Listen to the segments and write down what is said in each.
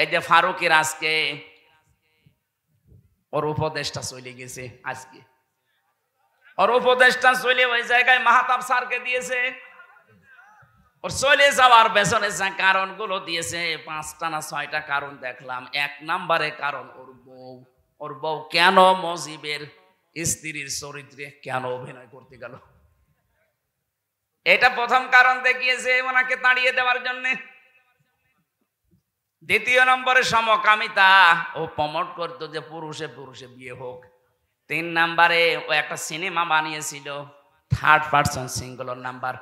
এই যে ফারুকের আজকে ওর উপদেশটা চলে গেছে আজকে ওর উপদেশটা চলে ওই জায়গায় মাহাতাব স্যারকে দিয়েছে ওর চলে যাওয়ার পেছনে যে কারণগুলো দিয়েছে পাঁচটা না ছয়টা কারণ দেখলাম এক নাম্বারে কারণ ওর বউ ওর বউ কেন মজিবের স্ত্রীর চরিত্রে কেন অভিনয় করতে গেল এটা প্রথম কারণ দেখিয়েছে ওনাকে তাড়িয়ে দেওয়ার জন্যে দ্বিতীয় নম্বরে সমকামিতা ও প্রমোট করতো যে পুরুষে পুরুষে বিয়ে হোক তিন নাম্বারে ও একটা সিনেমা বানিয়েছিল থার্ড পার্সন সিঙ্গুলার নাম্বার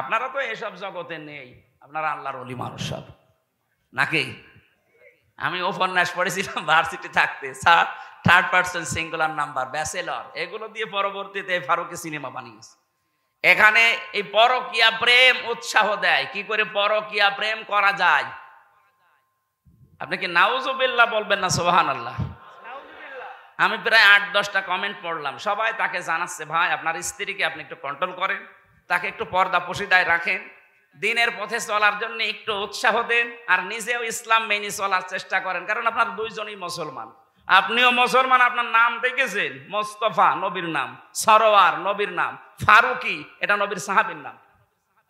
আপনারা তো এসব জগতে নেই আপনারা আল্লাহর অলি মানুষ সব নাকি আমি উপন্যাস পড়েছিলাম ভার্সিটি থাকতে sir third person singular number bachelor এগুলো দিয়ে পরবর্তীতে ফারুকে সিনেমা বানিয়েছে এখানে এই পরকিয়া প্রেম উৎসাহ দেয় কি করে পরকিয়া প্রেম করা যায় আপনি কি নাউজুবিল্লাহ বলবেন না সোহান আল্লাহ আমি প্রায় আট দশটা কমেন্ট পড়লাম সবাই তাকে জানাচ্ছে ভাই আপনার স্ত্রীকে আপনি একটু কন্ট্রোল করেন তাকে একটু পর্দা পশিদায় রাখেন দিনের পথে চলার জন্য একটু উৎসাহ দেন আর নিজেও ইসলাম মেনে চলার চেষ্টা করেন কারণ আপনার দুইজনই মুসলমান আপনিও মুসলমান আপনার নাম দেখেছেন মোস্তফা নবীর নাম সরোয়ার নবীর নাম ফারুকি এটা নবীর সাহাবীর নাম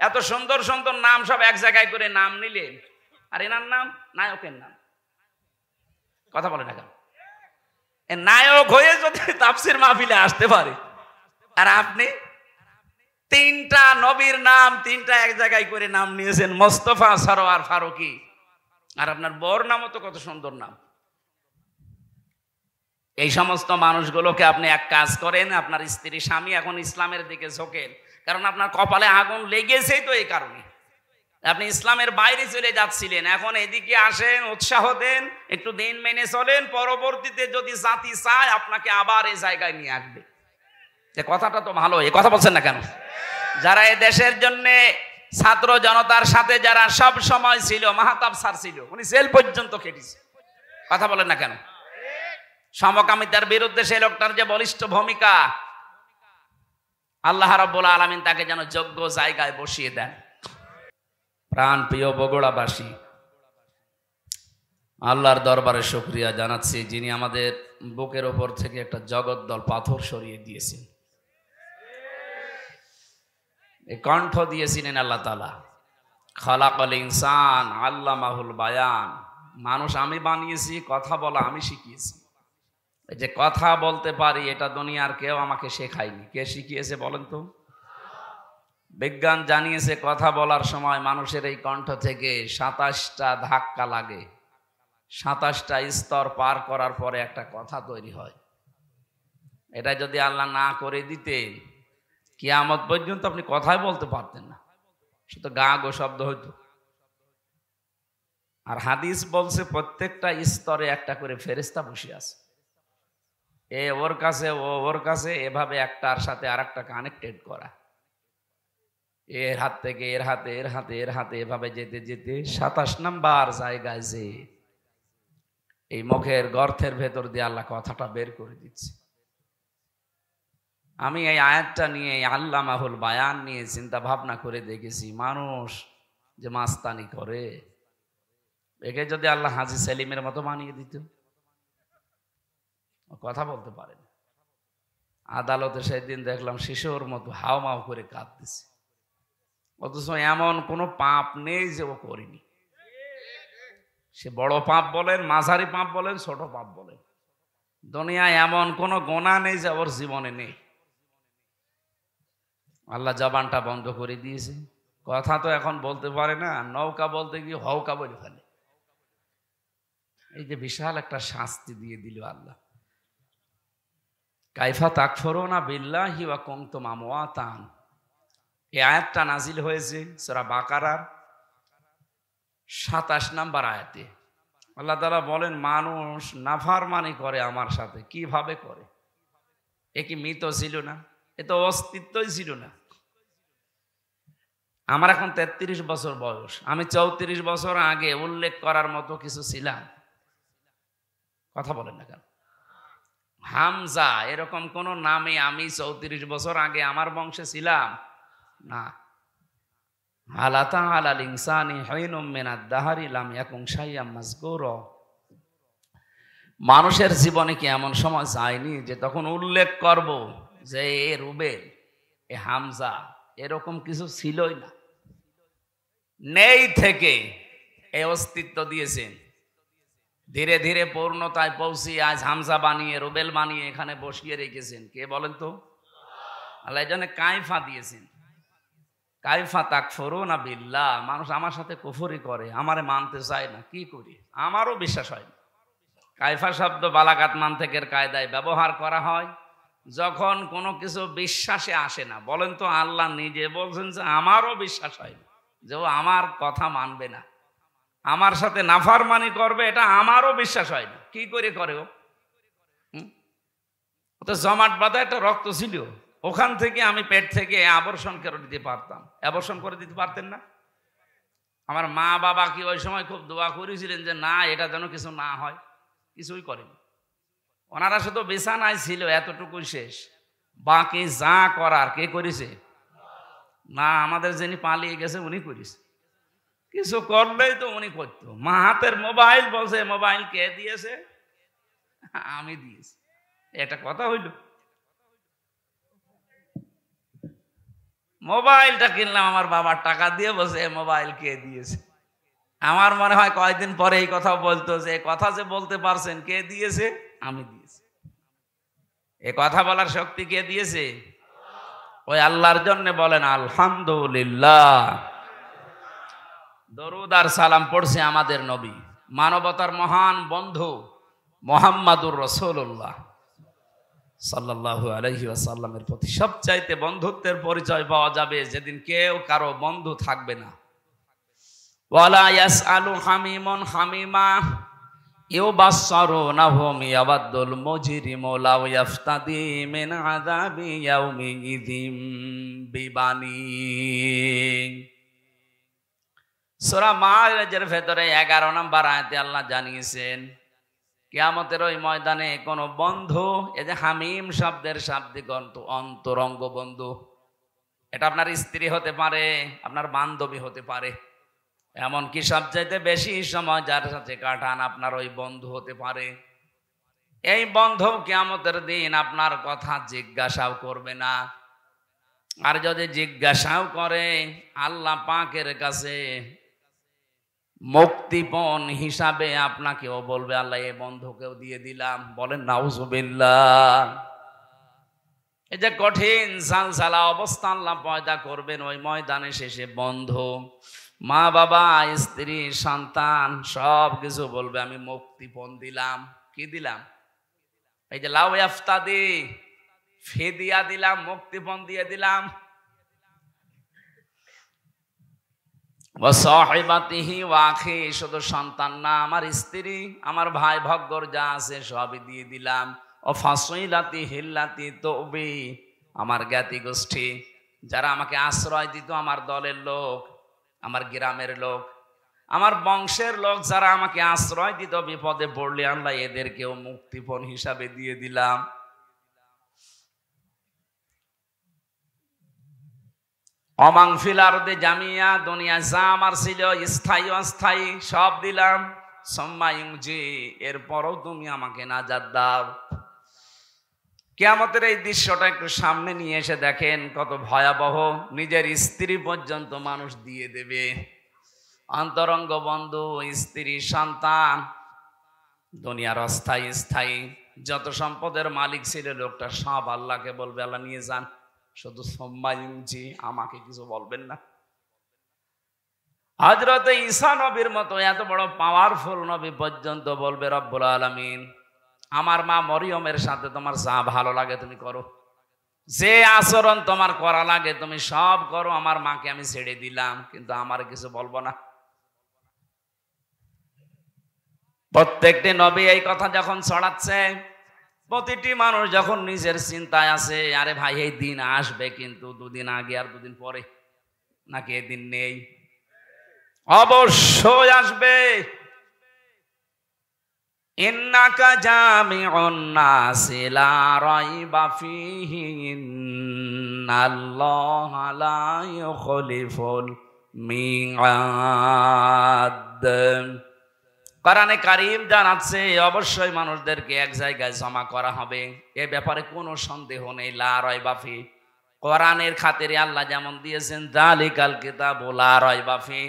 এত সুন্দর সুন্দর নাম সব এক জায়গায় করে নাম নিলেন আর এনার নাম নায়কের নাম কথা বলে না কেন নায়ক হয়ে যদি তাপসির মাহফিলে আসতে পারে আর আপনি তিনটা নবীর নাম তিনটা এক জায়গায় করে নাম নিয়েছেন মোস্তফা সারোয়ার ফারুকি আর আপনার বর নামও তো কত সুন্দর নাম এই সমস্ত মানুষগুলোকে আপনি এক কাজ করেন আপনার স্ত্রী স্বামী এখন ইসলামের দিকে ঝোঁকেন কারণ আপনার কপালে আগুন লেগেছেই তো এই কারণে আপনি ইসলামের বাইরে চলে যাচ্ছিলেন এখন এদিকে আসেন উৎসাহ দেন একটু দিন মেনে চলেন পরবর্তীতে যদি জাতি চায় আপনাকে আবার এই জায়গায় নিয়ে আসবে কথাটা তো ভালো এ কথা বলছেন না কেন যারা এ দেশের জন্যে ছাত্র জনতার সাথে যারা সব সময় ছিল মাহাতাব স্যার ছিল উনি জেল পর্যন্ত খেটেছে কথা বলেন না কেন সমকামিতার বিরুদ্ধে সেই লোকটার যে বলিষ্ঠ ভূমিকা আল্লাহ রাব্বুল আলামিন তাকে যেন যোগ্য জায়গায় বসিয়ে দেন প্রাণ প্রিয় বগুড়াবাসী আল্লাহর দরবারে শুক্রিয়া জানাচ্ছি যিনি আমাদের বুকের ওপর থেকে একটা জগৎ দল পাথর সরিয়ে দিয়েছেন কণ্ঠ দিয়েছিলেন আল্লাহ তালা খালাকল ইনসান আল্লাহ মাহুল বায়ান মানুষ আমি বানিয়েছি কথা বলা আমি শিখিয়েছি যে কথা বলতে পারি এটা দুনিয়ার কেউ আমাকে শেখায়নি কে শিখিয়েছে বলেন তো বিজ্ঞান জানিয়েছে কথা বলার সময় মানুষের এই কণ্ঠ থেকে সাতাশটা ধাক্কা লাগে সাতাশটা স্তর পার করার পরে একটা কথা তৈরি হয় এটা যদি আল্লাহ না করে দিতে কিয়ামত পর্যন্ত আপনি কথাই বলতে পারতেন না শুধু গা গো শব্দ হইতো আর হাদিস বলছে প্রত্যেকটা স্তরে একটা করে ফেরেস্তা বসে আছে এ ওর কাছে ও ওর কাছে এভাবে একটার সাথে আর একটা কানেক্টেড করা এর হাত থেকে এর হাতে এর হাতে এর হাতে এভাবে যেতে যেতে সাতাশ নাম্বার জায়গায় যে এই মুখের গর্থের ভেতর দিয়ে আল্লাহ কথাটা বের করে দিচ্ছে আমি এই আয়াতটা নিয়ে আল্লাহ মাহুল বায়ান নিয়ে চিন্তা ভাবনা করে দেখেছি মানুষ যে মাস্তানি করে একে যদি আল্লাহ হাজি সেলিমের মতো মানিয়ে দিত কথা বলতে পারেন আদালতে সেদিন দেখলাম শিশুর মতো হাওমাও করে কাঁদতেছে অথচ এমন কোনো পাপ নেই যে ও করিনি সে বড় পাপ বলেন মাঝারি পাপ বলেন ছোট পাপ বলেন দুনিয়ায় এমন কোনো গোনা নেই যে ওর জীবনে নেই আল্লাহ জবানটা বন্ধ করে দিয়েছে কথা তো এখন বলতে পারে না নৌকা বলতে গিয়ে হৌকা বলে ফেলে এই যে বিশাল একটা শাস্তি দিয়ে দিল আল্লাহ কাইফা তাকফরো না বিল্লাহি ওয়া কুনতুম আমওয়াতান এই আয়াতটা নাজিল হয়েছে সোরা বাকারার সাতাশ নাম্বার আয়াতে আল্লাহ তালা বলেন মানুষ নাফার নাফারমানি করে আমার সাথে কিভাবে করে এ কি মৃত ছিল না এ তো অস্তিত্বই ছিল না আমার এখন তেত্রিশ বছর বয়স আমি চৌত্রিশ বছর আগে উল্লেখ করার মতো কিছু ছিলাম কথা বলেন না কেন হামজা এরকম কোন নামে আমি চৌত্রিশ বছর আগে আমার বংশে ছিলাম না আলাতা আলাল ইনসানি হৈনম মেনাদ দাহারি লাম ইয়াকুং শাইয়াম মাজকুর মানুষের জীবনে কি এমন সময় যায়নি যে তখন উল্লেখ করব যে এ রুবেল এ হামজা এরকম কিছু ছিলই না নেই থেকে এ অস্তিত্ব দিয়েছেন ধীরে ধীরে পূর্ণতায় পৌঁছি আজ হামজা বানিয়ে রুবেল বানিয়ে এখানে বসিয়ে রেখেছেন কে বলেন তো আল্লাহ এজন্য কাইফা দিয়েছেন কাইফা তাক না বিল্লা মানুষ আমার সাথে কুফুরি করে আমারে মানতে চায় না কি করি আমারও বিশ্বাস হয় না কাইফা শব্দ বালাকাত মানতেকের কায়দায় ব্যবহার করা হয় যখন কোনো কিছু বিশ্বাসে আসে না বলেন তো আল্লাহ নিজে বলছেন যে আমারও বিশ্বাস হয় না যে ও আমার কথা মানবে না আমার সাথে নাফারমানি করবে এটা আমারও বিশ্বাস হয় না কি করে করে ও তো জমাট বাঁধা একটা রক্ত ছিল ওখান থেকে আমি পেট থেকে আবর্ষণ করে দিতে পারতাম আবর্ষণ করে দিতে পারতেন না আমার মা বাবা কি ওই সময় খুব দোয়া করেছিলেন যে না এটা যেন কিছু না হয় কিছুই করেনি ওনারা শুধু বিছানায় ছিল এতটুকুই শেষ বাকি যা করার কে করেছে না আমাদের যিনি পালিয়ে গেছে উনি করেছে কিছু করলেই তো উনি করত মা হাতের মোবাইল বলছে মোবাইল কে দিয়েছে আমি দিয়েছি এটা কথা হইলো মোবাইলটা কিনলাম আমার বাবার টাকা দিয়ে বসে মোবাইল কে দিয়েছে আমার মনে হয় কয়েকদিন পরে এই কথা বলতো যে কথা যে বলতে পারছেন কে দিয়েছে আমি দিয়েছি এ কথা বলার শক্তি কে দিয়েছে ওই আল্লাহর জন্য বলেন আলহামদুলিল্লাহ দরুদ আর সালাম পড়ছে আমাদের নবী মানবতার মহান বন্ধু মোহাম্মদুর রসুল্লাহ সাল্লাহ আলহি আসাল্লামের প্রতি সবচাইতে বন্ধুত্বের পরিচয় পাওয়া যাবে যেদিন কেউ কারো বন্ধু থাকবে না ওয়ালা ইয়াস আলু হামিমন হামিমা না ভেতরে এগারো নম্বর আয়াতে আল্লাহ জানিয়েছেন কেয়ামতের ওই ময়দানে কোনো বন্ধু এ যে হামিম শব্দের শাব্দিক অন্তরঙ্গ বন্ধু এটা আপনার স্ত্রী হতে পারে আপনার বান্ধবী হতে পারে এমনকি সবচাইতে বেশি সময় যার সাথে কাটান আপনার ওই বন্ধু হতে পারে এই বন্ধু কেয়ামতের দিন আপনার কথা জিজ্ঞাসাও করবে না আর যদি জিজ্ঞাসাও করে আল্লাহ পাকের কাছে মুক্তিপণ হিসাবে আপনাকেও বলবে আল্লাহ এ বন্ধকেও দিয়ে দিলাম বলেন নাউজুবিল্লা এই যে কঠিন সালসালা অবস্থা আল্লাহ পয়দা করবেন ওই ময়দানে শেষে বন্ধ মা বাবা স্ত্রী সন্তান সব কিছু বলবে আমি মুক্তিপণ দিলাম কি দিলাম এই যে লাউ আফতাদি ফেদিয়া দিলাম মুক্তিপণ দিয়ে দিলাম ওয়াসাহিবাতিহি শুধু সন্তান না আমার স্ত্রী আমার ভাই ভগ্গর যা আছে সবই দিয়ে দিলাম ও ফাঁসইলাতি হিল্লাতি তবি আমার জ্ঞাতি গোষ্ঠী যারা আমাকে আশ্রয় দিত আমার দলের লোক আমার গ্রামের লোক আমার বংশের লোক যারা আমাকে আশ্রয় দিত বিপদে পড়লে আমরা এদেরকেও মুক্তিপণ হিসাবে দিয়ে দিলাম দে জামিয়া দুনিয়া যা আমার ছিল স্থায়ী অস্থায়ী সব দিলাম সম্মাইং জি এরপরও তুমি আমাকে যার দাও কেয়ামতের এই দৃশ্যটা একটু সামনে নিয়ে এসে দেখেন কত ভয়াবহ নিজের স্ত্রী পর্যন্ত মানুষ দিয়ে দেবে অন্তরঙ্গ বন্ধু স্ত্রী সন্তান দুনিয়ার অস্থায়ী স্থায়ী যত সম্পদের মালিক ছিল লোকটা সব আল্লাহকে বলবে আল্লাহ নিয়ে যান শুধু সোম্মায়ুংজি আমাকে কিছু বলবেন না হজরত ঈসা নবীর মতো এত বড় পাওয়ারফুল নবী পর্যন্ত বলবে রব্বুল আলমিন আমার মা মরিয়মের সাথে তোমার যা ভালো লাগে তুমি করো যে আচরণ তোমার করা লাগে তুমি সব করো আমার মাকে আমি ছেড়ে দিলাম কিন্তু আমার কিছু বলবো না প্রত্যেকটি নবী এই কথা যখন ছড়াচ্ছে প্রতিটি মানুষ যখন নিজের চিন্তায় আছে আরে ভাই এই দিন আসবে কিন্তু দুদিন আগে আর দুদিন পরে নাকি এদিন নেই অবশ্যই আসবে ইন্নাকা জামিউন কোরআনে কারিম জানাচ্ছে অবশ্যই মানুষদেরকে এক জায়গায় জমা করা হবে এ ব্যাপারে কোনো সন্দেহ নেই লারয় বাফি কোরআনের খাতিরে আল্লাহ যেমন দিয়েছেন কাল কিতাব বোলা রয় বাফি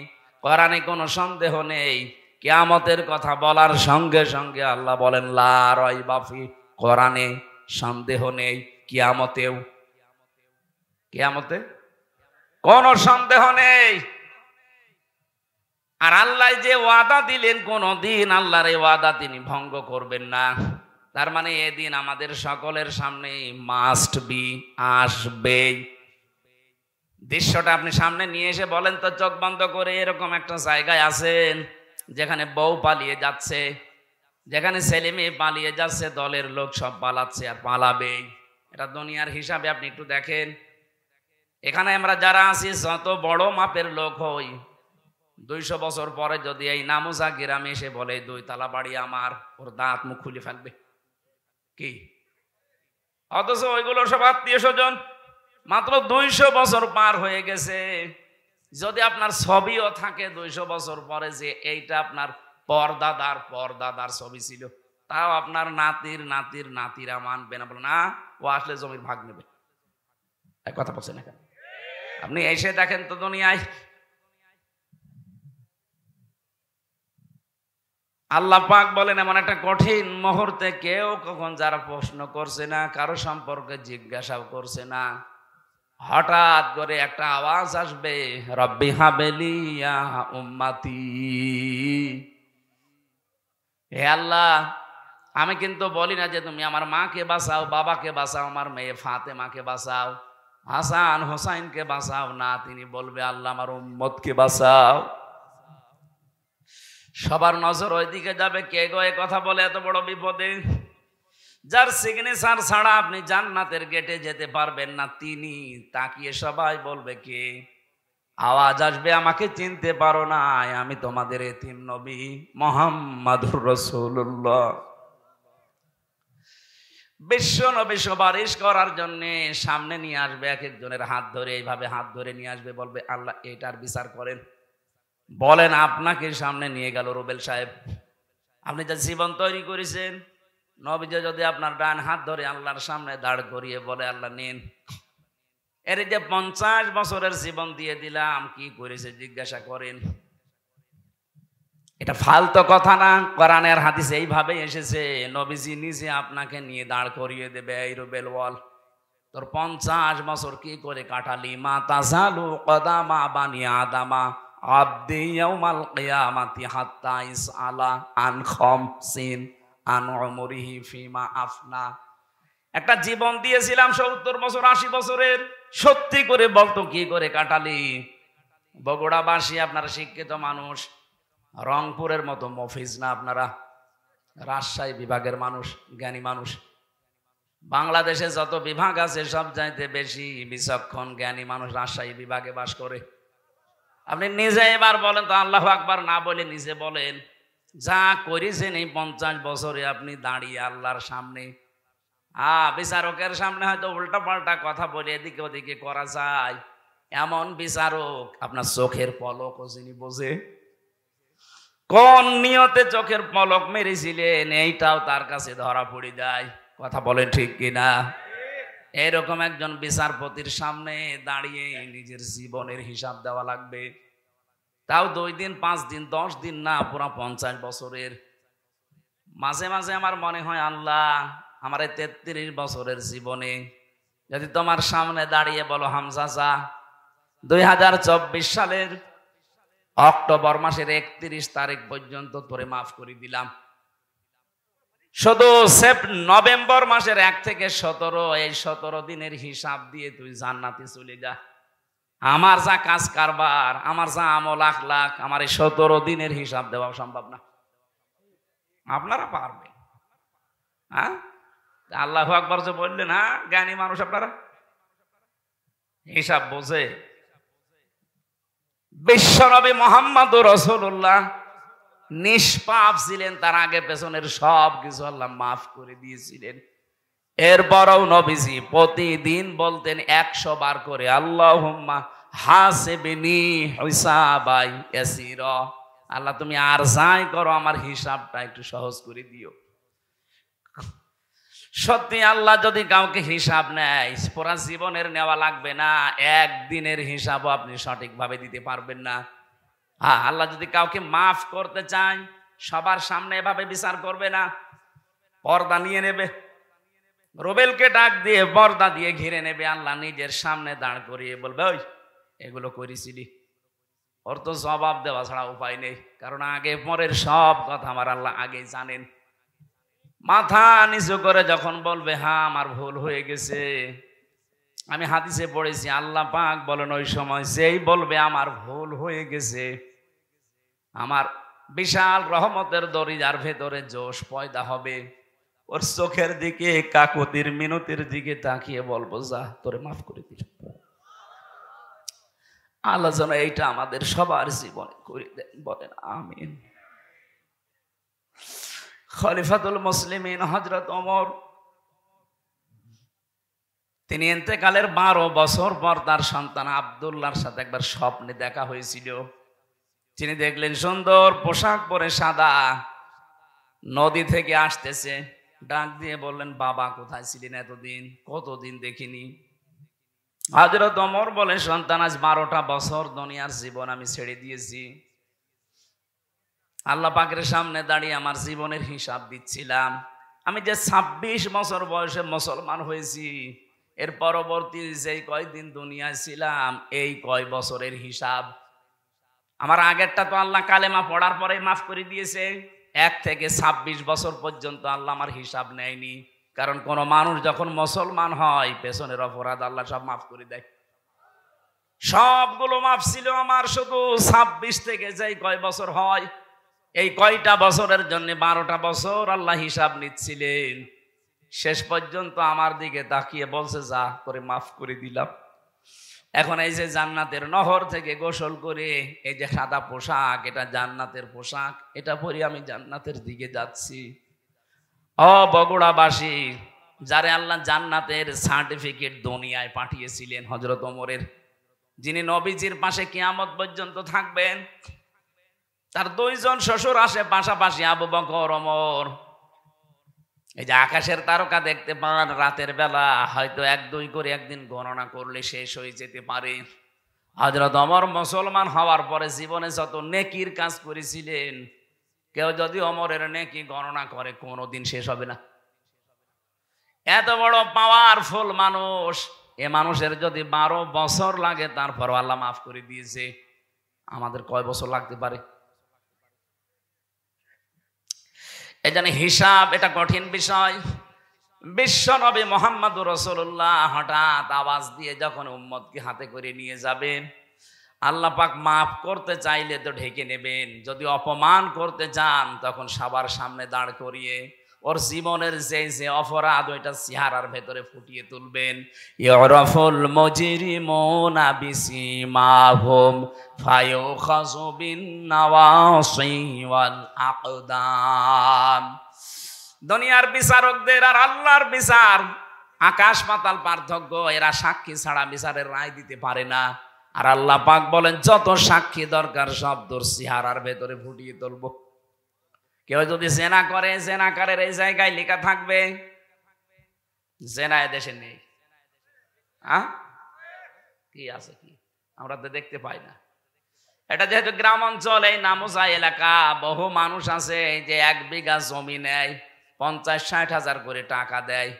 কোরআনে কোনো সন্দেহ নেই কেয়ামতের কথা বলার সঙ্গে সঙ্গে আল্লাহ বলেন লারয় বাফি কোরআনে সন্দেহ নেই কেয়ামতেও কেয়ামতে কোনো সন্দেহ নেই আর আল্লাহ যে ওয়াদা দিলেন কোনো দিন আল্লাহর এই ওয়াদা তিনি ভঙ্গ করবেন না তার মানে এদিন আমাদের সকলের সামনে মাস্ট বি আসবে দৃশ্যটা আপনি সামনে নিয়ে এসে বলেন তো চোখ বন্ধ করে এরকম একটা জায়গায় আছেন যেখানে বউ পালিয়ে যাচ্ছে যেখানে ছেলে মেয়ে পালিয়ে যাচ্ছে দলের লোক সব পালাচ্ছে আর পালাবে এটা দুনিয়ার হিসাবে আপনি একটু দেখেন এখানে আমরা যারা আছি যত বড় মাপের লোক হই দুইশো বছর পরে যদি এই নামোজা গিরামে এসে বলে দুই তালা বাড়ি আমার ওর দাঁত মুখ খুলে ফেলবে কি অথচ ওইগুলো সব আত্মীয় স্বজন মাত্র দুইশো বছর পার হয়ে গেছে যদি আপনার ছবিও থাকে দুইশো বছর পরে যে এইটা আপনার পরদাদার পরদাদার ছবি ছিল তাও আপনার নাতির নাতির নাতিরা মানবে না বলে না ও আসলে জমির ভাগ নেবে এক কথা বলছেন কেন আপনি এসে দেখেন তো দুনিয়ায় আল্লাহ পাক বলেন এমন একটা কঠিন মুহূর্তে কেউ কখন যারা প্রশ্ন করছে না কারো সম্পর্কে জিজ্ঞাসাও করছে না হঠাৎ করে একটা আওয়াজ আসবে রব্বি হাবেলিয়া উম্মাতি হে আল্লাহ আমি কিন্তু বলি না যে তুমি আমার মাকে বাঁচাও বাবাকে বাঁচাও আমার মেয়ে ফাতে মাকে বাঁচাও হাসান হোসাইনকে বাঁচাও না তিনি বলবে আল্লাহ আমার উম্মতকে বাঁচাও সবার নজর ওই দিকে যাবে কে গো এ কথা বলে এত বড় বিপদে যার সিগনেচার ছাড়া আপনি জান্নাতের গেটে যেতে পারবেন না তিনি তাকিয়ে সবাই বলবে কে আওয়াজ আসবে আমাকে চিনতে পারো নাই আমি তোমাদের এতিম নবী মোহাম্মদুর রসুল্লাহ বিশ্ব নবী সুপারিশ করার জন্য সামনে নিয়ে আসবে এক একজনের হাত ধরে এইভাবে হাত ধরে নিয়ে আসবে বলবে আল্লাহ এটার বিচার করেন বলেন আপনাকে সামনে নিয়ে গেল রুবেল সাহেব আপনি যা জীবন তৈরি করেছেন নবীজ যদি আপনার ডান হাত ধরে আল্লাহর সামনে দাঁড় করিয়ে বলে আল্লাহ নিন এর যে পঞ্চাশ বছরের জীবন দিয়ে দিলাম কি করেছে জিজ্ঞাসা করেন এটা ফালতো কথা না কোরআনের হাদিসে এইভাবে এসেছে নবীজি নিজে আপনাকে নিয়ে দাঁড় করিয়ে দেবে এই রুবেল বল তোর পঞ্চাশ বছর কি করে কাটালি মা তাজালু কদামা বানিয়া আদামা আব্দি ইয়াউমাল কিয়ামাতি হাত্তা আলা আন খামসিন আন উমরিহি ফিমা আফনা একটা জীবন দিয়েছিলাম সত্তর বছর আশি বছরের সত্যি করে বলতো কি করে কাটালি বাসী আপনারা শিক্ষিত মানুষ রংপুরের মতো মফিজ না আপনারা রাজশাহী বিভাগের মানুষ জ্ঞানী মানুষ বাংলাদেশে যত বিভাগ আছে সব চাইতে বেশি বিচক্ষণ জ্ঞানী মানুষ রাজশাহী বিভাগে বাস করে আপনি নিজে এবার বলেন তো আল্লাহ আকবার না বলে নিজে বলেন যা করেছেন এই পঞ্চাশ বছরে আপনি দাঁড়িয়ে আল্লাহর সামনে আ বিচারকের সামনে হয়তো উল্টা পাল্টা কথা বলে এদিকে ওদিকে করা যায় এমন বিচারক আপনার চোখের পলক যিনি বোঝে কোন নিয়তে চোখের পলক মেরেছিলেন এইটাও তার কাছে ধরা পড়ে যায় কথা বলেন ঠিক কিনা এরকম একজন বিচারপতির সামনে দাঁড়িয়ে নিজের জীবনের হিসাব দেওয়া লাগবে তাও দুই দিন পাঁচ দিন দশ দিন না পুরো পঞ্চাশ বছরের মাঝে মাঝে আমার মনে হয় আল্লাহ আমার এই তেত্রিশ বছরের জীবনে যদি তোমার সামনে দাঁড়িয়ে বলো হামজাজা দুই হাজার চব্বিশ সালের অক্টোবর মাসের একত্রিশ তারিখ পর্যন্ত তোরে মাফ করে দিলাম শুধু সেপ নভেম্বর মাসের এক থেকে সতেরো এই সতেরো দিনের হিসাব দিয়ে তুই জান্নাতে চলে যা আমার যা কাজ কারবার আমার যা আমল লাখ লাখ আমার এই সতেরো দিনের হিসাব দেওয়া সম্ভব না আপনারা পারবেন হ্যাঁ আল্লাহ আকবর যে বললেন হ্যাঁ জ্ঞানী মানুষ আপনারা হিসাব বোঝে বিশ্বনবী মোহাম্মদ রসুল্লাহ নিষ্পাপ ছিলেন তার আগে পেছনের সব কিছু আল্লাহ মাফ করে দিয়েছিলেন এরপরও নবীজি প্রতিদিন বলতেন একশো বার করে আল্লাহ হিসাবাই এসির আল্লাহ তুমি আর যাই করো আমার হিসাবটা একটু সহজ করে দিও সত্যি আল্লাহ যদি কাউকে হিসাব নেয় পুরা জীবনের নেওয়া লাগবে না একদিনের হিসাবও আপনি সঠিকভাবে দিতে পারবেন না আল্লাহ যদি কাউকে মাফ করতে চায় সবার সামনে এভাবে বিচার করবে না পর্দা নিয়ে নেবে রোবেলকে ডাক দিয়ে পর্দা দিয়ে ঘিরে নেবে আল্লাহ নিজের সামনে দাঁড় করিয়ে বলবে ওই এগুলো করেছিলি ওর তো জবাব দেওয়া ছাড়া উপায় নেই কারণ আগে পরের সব কথা আমার আল্লাহ আগেই জানেন মাথা নিচু করে যখন বলবে হ্যাঁ আমার ভুল হয়ে গেছে আমি হাতিসে পড়েছি আল্লাহ পাক বলেন ওই সময় সেই বলবে আমার ভুল হয়ে গেছে আমার বিশাল রহমতের দরিজার ভেতরে জোশ পয়দা হবে ওর চোখের দিকে কাকুতির মিনতির দিকে তাকিয়ে বলবো যা তোরে মাফ করে দিল আল্লাহ যেন এইটা আমাদের সবার জীবনে করে দেন বলেন আমিন খলিফাতুল মুসলিম হজরত অমর তিনি এতেকালের বারো বছর পর তার সন্তান আবদুল্লার সাথে একবার স্বপ্নে দেখা হয়েছিল তিনি দেখলেন সুন্দর পোশাক পরে সাদা নদী থেকে আসতেছে ডাক দিয়ে বললেন বাবা কোথায় ছিলেন এতদিন কতদিন দেখিনি হাজরত অমর বলে সন্তান আজ বারোটা বছর দুনিয়ার জীবন আমি ছেড়ে দিয়েছি আল্লাহ পাকের সামনে দাঁড়িয়ে আমার জীবনের হিসাব দিচ্ছিলাম আমি যে ছাব্বিশ বছর বয়সে মুসলমান হয়েছি এর পরবর্তী যেই কয়দিন দুনিয়ায় ছিলাম এই কয় বছরের হিসাব আমার আগেরটা তো আল্লাহ কালেমা পড়ার পরে মাফ করে দিয়েছে এক থেকে ২৬ বছর পর্যন্ত আল্লাহ আমার হিসাব নেয়নি কারণ কোন মানুষ যখন মুসলমান হয় পেছনের অপরাধ আল্লাহ সব মাফ করে দেয় সবগুলো মাফ ছিল আমার শুধু ২৬ থেকে যেই কয় বছর হয় এই কয়টা বছরের জন্য বারোটা বছর আল্লাহ হিসাব নিচ্ছিলেন শেষ পর্যন্ত আমার দিকে তাকিয়ে বলছে যা করে মাফ করে দিলাম এখন এই যে জান্নাতের নহর থেকে গোসল করে এই যে সাদা পোশাক এটা জান্নাতের পোশাক এটা পরে আমি জান্নাতের দিকে যাচ্ছি অ বগুড়াবাসী যারে আল্লাহ জান্নাতের সার্টিফিকেট দুনিয়ায় পাঠিয়েছিলেন হজরত ওমরের যিনি নবীজির পাশে কেয়ামত পর্যন্ত থাকবেন তার দুইজন শ্বশুর আসে পাশাপাশি আবু বকর অমর এই যে আকাশের তারকা দেখতে পান রাতের বেলা হয়তো এক দুই করে একদিন গণনা করলে শেষ হয়ে যেতে পারে হজরত অমর মুসলমান হওয়ার পরে জীবনে যত নেকির কাজ করেছিলেন কেউ যদি অমরের নেকি গণনা করে কোনোদিন শেষ হবে না এত বড় পাওয়ারফুল মানুষ এ মানুষের যদি বারো বছর লাগে তারপর আল্লাহ মাফ করে দিয়েছে আমাদের কয় বছর লাগতে পারে এই জন্য হিসাব এটা কঠিন বিষয় বিশ্ব নবী মোহাম্মদ রসুল্লাহ হঠাৎ আওয়াজ দিয়ে যখন উম্মদকে হাতে করে নিয়ে যাবেন আল্লাহ পাক মাফ করতে চাইলে তো ঢেকে নেবেন যদি অপমান করতে চান তখন সবার সামনে দাঁড় করিয়ে ওর জীবনের যে যে অপরাধ ওইটা চেহারার ভেতরে ফুটিয়ে তুলবেন ইয়রফল মজিরি মোনা বিসি মাহুম ফায়ো খাজুবিন নওয়াসিওয়াল আকদাম দুনিয়ার বিচারকদের আর আল্লাহর বিচার আকাশ পাতাল পার্থক্য এরা সাক্ষী ছাড়া বিচারের রায় দিতে পারে না আর আল্লাহ পাক বলেন যত সাক্ষী দরকার সব তোর সিহারার ভেতরে ফুটিয়ে তুলবো কেউ যদি জেনা করে করে এই জায়গায় লেখা থাকবে জেনা এদেশে নেই হ্যাঁ কি আছে কি আমরা তো দেখতে পাই না এটা যেহেতু গ্রাম অঞ্চল এই নামোসা এলাকা বহু মানুষ আছে যে এক বিঘা জমি নেয় পঞ্চাশ ষাট হাজার করে টাকা দেয়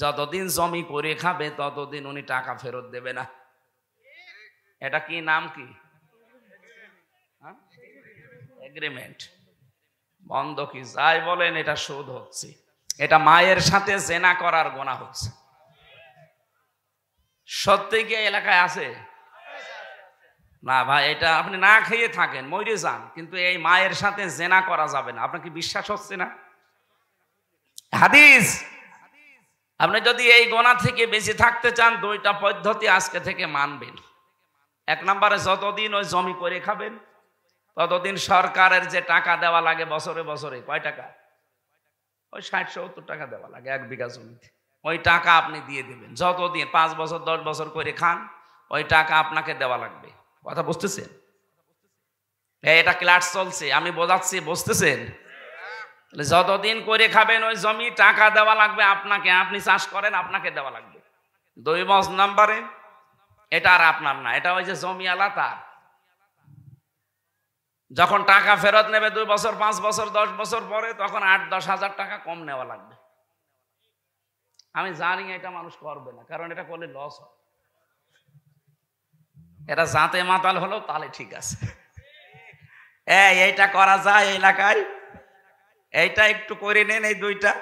যতদিন জমি করে খাবে ততদিন উনি টাকা ফেরত দেবে না এটা কি নাম কি এগ্রিমেন্ট হ্যাঁ? বন্ধ কি যাই বলেন এটা শোধ হচ্ছে এটা মায়ের সাথে জেনা করার গোনা হচ্ছে সত্যি কি এলাকায় আছে না ভাই এটা আপনি না খেয়ে থাকেন মরে যান কিন্তু এই মায়ের সাথে জেনা করা যাবে না আপনার কি বিশ্বাস হচ্ছে না হাদিস আপনি যদি এই গোনা থেকে বেঁচে থাকতে চান দুইটা পদ্ধতি আজকে থেকে মানবেন এক নম্বরে যতদিন ওই জমি করে খাবেন ততদিন সরকারের যে টাকা দেওয়া লাগে বছরে বছরে কয় টাকা ওই ষাট সত্তর টাকা দেওয়া লাগে এক বিঘা জমিতে ওই টাকা আপনি দিয়ে দেবেন যতদিন পাঁচ বছর দশ বছর করে খান ওই টাকা আপনাকে দেওয়া লাগবে কথা বুঝতেছেন এটা ক্লাস চলছে আমি বোঝাচ্ছি বুঝতেছেন যতদিন করে খাবেন ওই জমি টাকা দেওয়া লাগবে আপনাকে আপনি চাষ করেন আপনাকে দেওয়া লাগবে দুই মাস নাম্বারে এটা আর আপনার না এটা ওই যে জমিওয়ালা তার যখন টাকা ফেরত নেবে দুই বছর পাঁচ বছর দশ বছর পরে তখন আট দশ হাজার টাকা কম নেওয়া লাগবে আমি জানি এটা মানুষ করবে না কারণ এটা করলে লস হয় এটা জাতে মাতাল হলো তাহলে ঠিক আছে এইটা করা যায় এলাকায় এইটা একটু করে নেন এই দুইটা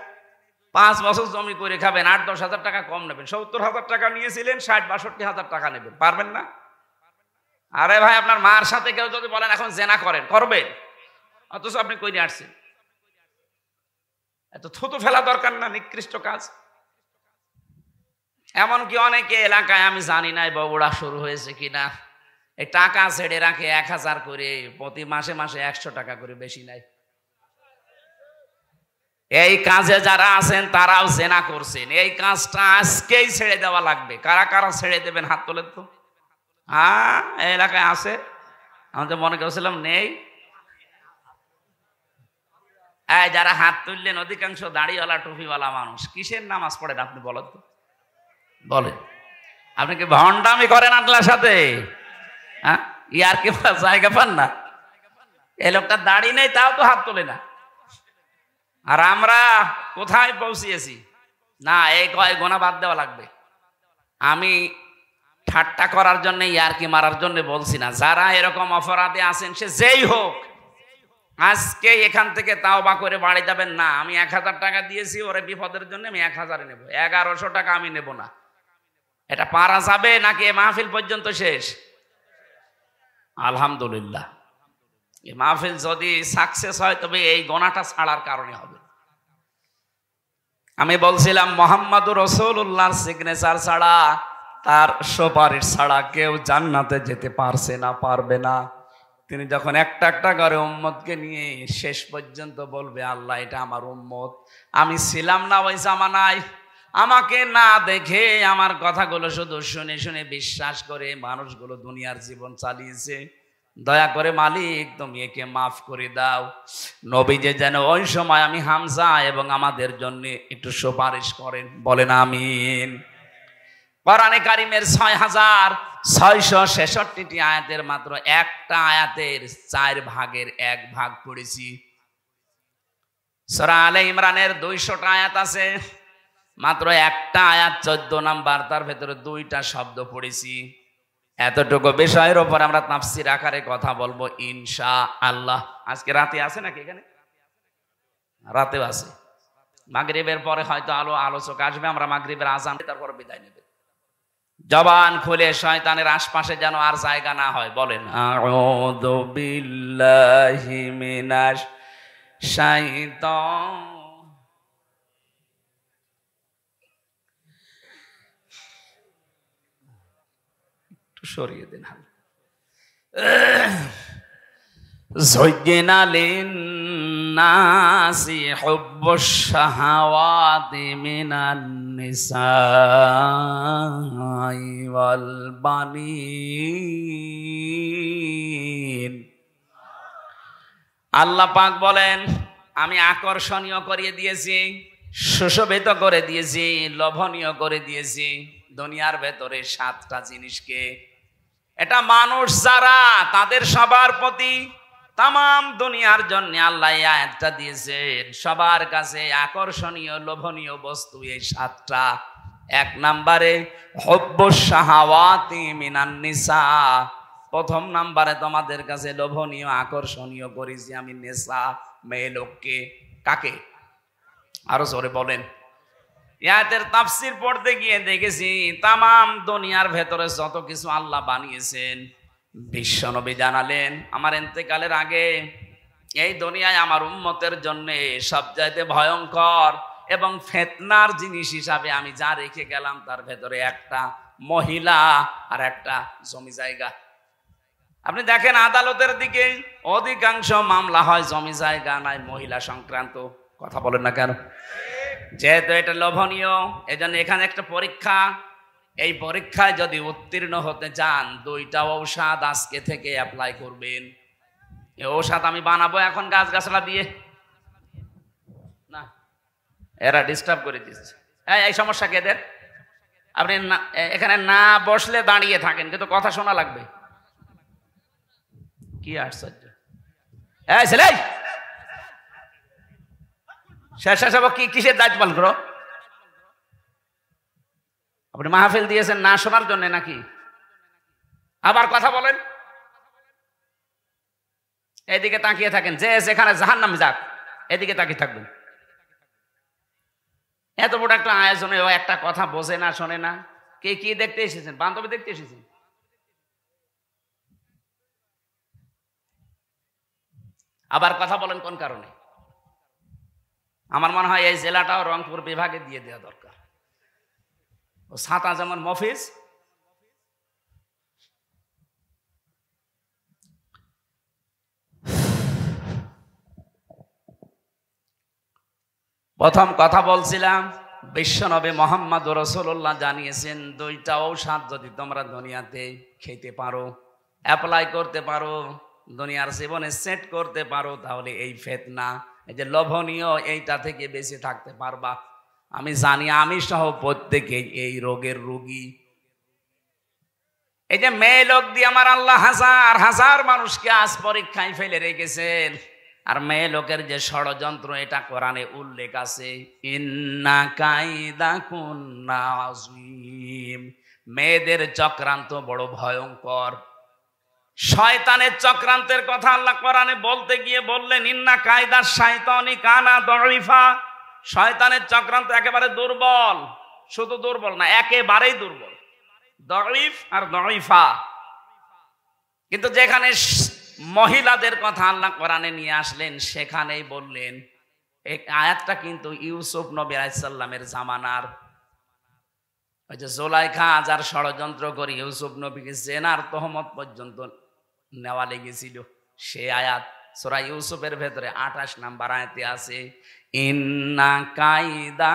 পাঁচ বছর জমি করে খাবেন আট দশ হাজার টাকা কম নেবেন সত্তর হাজার টাকা নিয়েছিলেন ষাট বাষট্টি হাজার টাকা নেবেন পারবেন না আরে ভাই আপনার মার সাথে কেউ যদি বলেন এখন জেনা করেন করবেন অথচ আপনি কই নিয়ে আসছেন এত থুতু ফেলা দরকার না নিকৃষ্ট কাজ এমনকি অনেকে এলাকায় আমি জানি না বগুড়া শুরু হয়েছে কিনা এই টাকা ছেড়ে রাখে এক হাজার করে প্রতি মাসে মাসে একশো টাকা করে বেশি নাই এই কাজে যারা আছেন তারাও জেনা করছেন এই কাজটা আজকেই ছেড়ে দেওয়া লাগবে কারা কারা ছেড়ে দেবেন হাত তোলেন তো হ্যাঁ এলাকায় আছে আমাদের মনে করেছিলাম নেই এই যারা হাত তুললেন অধিকাংশ দাড়িওয়ালা টুপিওয়ালা মানুষ কিসের নামাজ পড়েন আপনি বলেন তো বলেন আপনি কি ভণ্ডামি করেন আল্লাহর সাথে হ্যাঁ ইয়ার কি জায়গা পান না এ লোকটা দাড়ি নেই তাও তো হাত তোলে না আর আমরা কোথায় পৌঁছিয়েছি না এই কয় গোনা বাদ দেওয়া লাগবে আমি ঠাট্টা করার জন্য ইয়ারকি মারার জন্য বলছি না যারা এরকম অপরাধে আছেন সে যেই হোক আজকে এখান থেকে তাও বা করে বাড়ি যাবেন না আমি এক হাজার টাকা দিয়েছি ওরে বিপদের জন্য আমি এক হাজারে নেবো এগারোশো টাকা আমি নেব না এটা পারা যাবে নাকি এ মাহফিল পর্যন্ত শেষ আলহামদুলিল্লাহ এ মাহফিল যদি সাকসেস হয় তবে এই গোনাটা ছাড়ার কারণে হবে আমি বলছিলাম মোহাম্মদুর রসুল্লাহর সিগনেচার ছাড়া তার সুপারিশ ছাড়া কেউ জান্নাতে যেতে পারছে না পারবে না তিনি যখন একটা একটা করে উম্মতকে নিয়ে শেষ পর্যন্ত বলবে আল্লাহ এটা আমার উম্মত আমি ছিলাম না ওই জামানায় আমাকে না দেখে আমার কথাগুলো শুধু শুনে শুনে বিশ্বাস করে মানুষগুলো দুনিয়ার জীবন চালিয়েছে দয়া করে মালিক তুমি একে মাফ করে দাও নবী যে যেন ওই সময় আমি হামজা এবং আমাদের জন্য একটু সুপারিশ করেন বলেন আমিন কোরআনে কারিমের ছয় হাজার ছয়শ ছেষট্টি আয়াতের মাত্র একটা আয়াতের চার ভাগের এক ভাগ পড়েছি সরা আলে ইমরানের দুইশটা আয়াত আছে মাত্র একটা আয়াত চোদ্দ নাম্বার তার ভেতরে দুইটা শব্দ পড়েছি এতটুকু বিষয়ের ওপর আমরা তাপসির আকারে কথা বলবো ইনশা আল্লাহ আজকে রাতে আছে নাকি এখানে রাতেও আছে মাগরিবের পরে হয়তো আলো আলোচক আসবে আমরা মাগরিবের আজান তারপর বিদায় নেবে জবান খুলে শয়তানের আশপাশে যেন আর জায়গা না হয় বলেন আউযু বিল্লাহি মিনাশ সরিয়ে দেন زين للناس حب الشهوات আল্লাহ পাক বলেন আমি আকর্ষণীয় করিয়ে দিয়েছি সুশোভিত করে দিয়েছি লোভনীয় করে দিয়েছি দুনিয়ার ভেতরে সাতটা জিনিসকে এটা মানুষ যারা তাদের সবার প্রতি তাম দুনিয়ার জন্য আল্লাহ আয়াতটা দিয়েছেন সবার কাছে আকর্ষণীয় লোভনীয় বস্তু এই সাতটা এক নাম্বারে হব্যসাহাওয়াতি প্রথম নাম্বারে তোমাদের কাছে লোভনীয় আকর্ষণীয় করেছি আমি নেশা মেয়ে লোককে কাকে আরো সরে বলেন ইয়াতের তাফসির পড়তে গিয়ে দেখেছি তাম দুনিয়ার ভেতরে যত কিছু আল্লাহ বানিয়েছেন বিশ্বনবী জানালেন আমার এতেকালের আগে এই দুনিয়ায় আমার উন্মতের জন্য সবচাইতে ভয়ঙ্কর এবং ফেতনার জিনিস হিসাবে আমি যা রেখে গেলাম তার ভেতরে একটা মহিলা আর একটা জমি জায়গা আপনি দেখেন আদালতের দিকে অধিকাংশ মামলা হয় জমি জায়গা নাই মহিলা সংক্রান্ত কথা বলেন না কেন যেহেতু এটা লোভনীয় এজন্য এখানে একটা পরীক্ষা এই পরীক্ষায় যদি উত্তীর্ণ হতে চান দুইটা ঔষধ আজকে থেকে অ্যাপ্লাই করবেন এই ঔষধ আমি বানাবো এখন গাছ গাছলা দিয়ে না এরা ডিস্টার্ব করে দিচ্ছে হ্যাঁ এই সমস্যা কেদের আপনি এখানে না বসলে দাঁড়িয়ে থাকেন কিন্তু কথা শোনা লাগবে কি আশ্চর্য হ্যাঁ ছেলে শেষ কি কিসের দায়িত্ব পালন করো আপনি মাহফিল দিয়েছেন না শোনার জন্য নাকি আবার কথা বলেন এদিকে তাকিয়ে থাকেন যে সেখানে জাহান নাম যাক এদিকে তাকিয়ে থাকবেন এত বড় একটা আয়োজনে একটা কথা বোঝে না শোনে না কে কি দেখতে এসেছেন বান্ধবী দেখতে এসেছেন আবার কথা বলেন কোন কারণে আমার মনে হয় এই জেলাটাও রংপুর বিভাগে দিয়ে দেওয়া দরকার সাত আজ আমার মফিজ প্রথম কথা বলছিলাম বিশ্বনবে মোহাম্মদ রসুল্লাহ জানিয়েছেন দুইটা ঔষধ যদি তোমরা দুনিয়াতে খেতে পারো অ্যাপ্লাই করতে পারো দুনিয়ার জীবনে সেট করতে পারো তাহলে এই ফেতনা এই যে লোভনীয় এইটা থেকে বেশি থাকতে পারবা আমি জানি আমি সহ প্রত্যেকে এই রোগের রুগী এই যে মেয়ে লোক দিয়ে আমার আল্লাহ হাজার হাজার মানুষকে আজ পরীক্ষায় ফেলে রেখেছেন আর মেয়ে লোকের যে ষড়যন্ত্র এটা কোরআনে উল্লেখ আছে ইন্না কায়দা মেয়েদের চক্রান্ত বড় ভয়ঙ্কর শয়তানের চক্রান্তের কথা আল্লাহ কোরআনে বলতে গিয়ে বললেন ইন্না কায়দা শায়তানি কানা দরিফা শয়তানের চক্রান্ত একেবারে দুর্বল শুধু দুর্বল না একেবারেই দুর্বল দরিফ আর দরিফা কিন্তু যেখানে মহিলাদের কথা আল্লাহ কোরআনে নিয়ে আসলেন সেখানেই বললেন আয়াতটা কিন্তু ইউসুফ নবী আলাইসাল্লামের জামানার ওই যে জোলাইখা আজার ষড়যন্ত্র করে ইউসুফ নবীকে জেনার তহমত পর্যন্ত নেওয়া লেগেছিল সে আয়াত সোরা ইউসুফের ভেতরে আঠাশ নাম্বার আয়াতে আছে কায়দা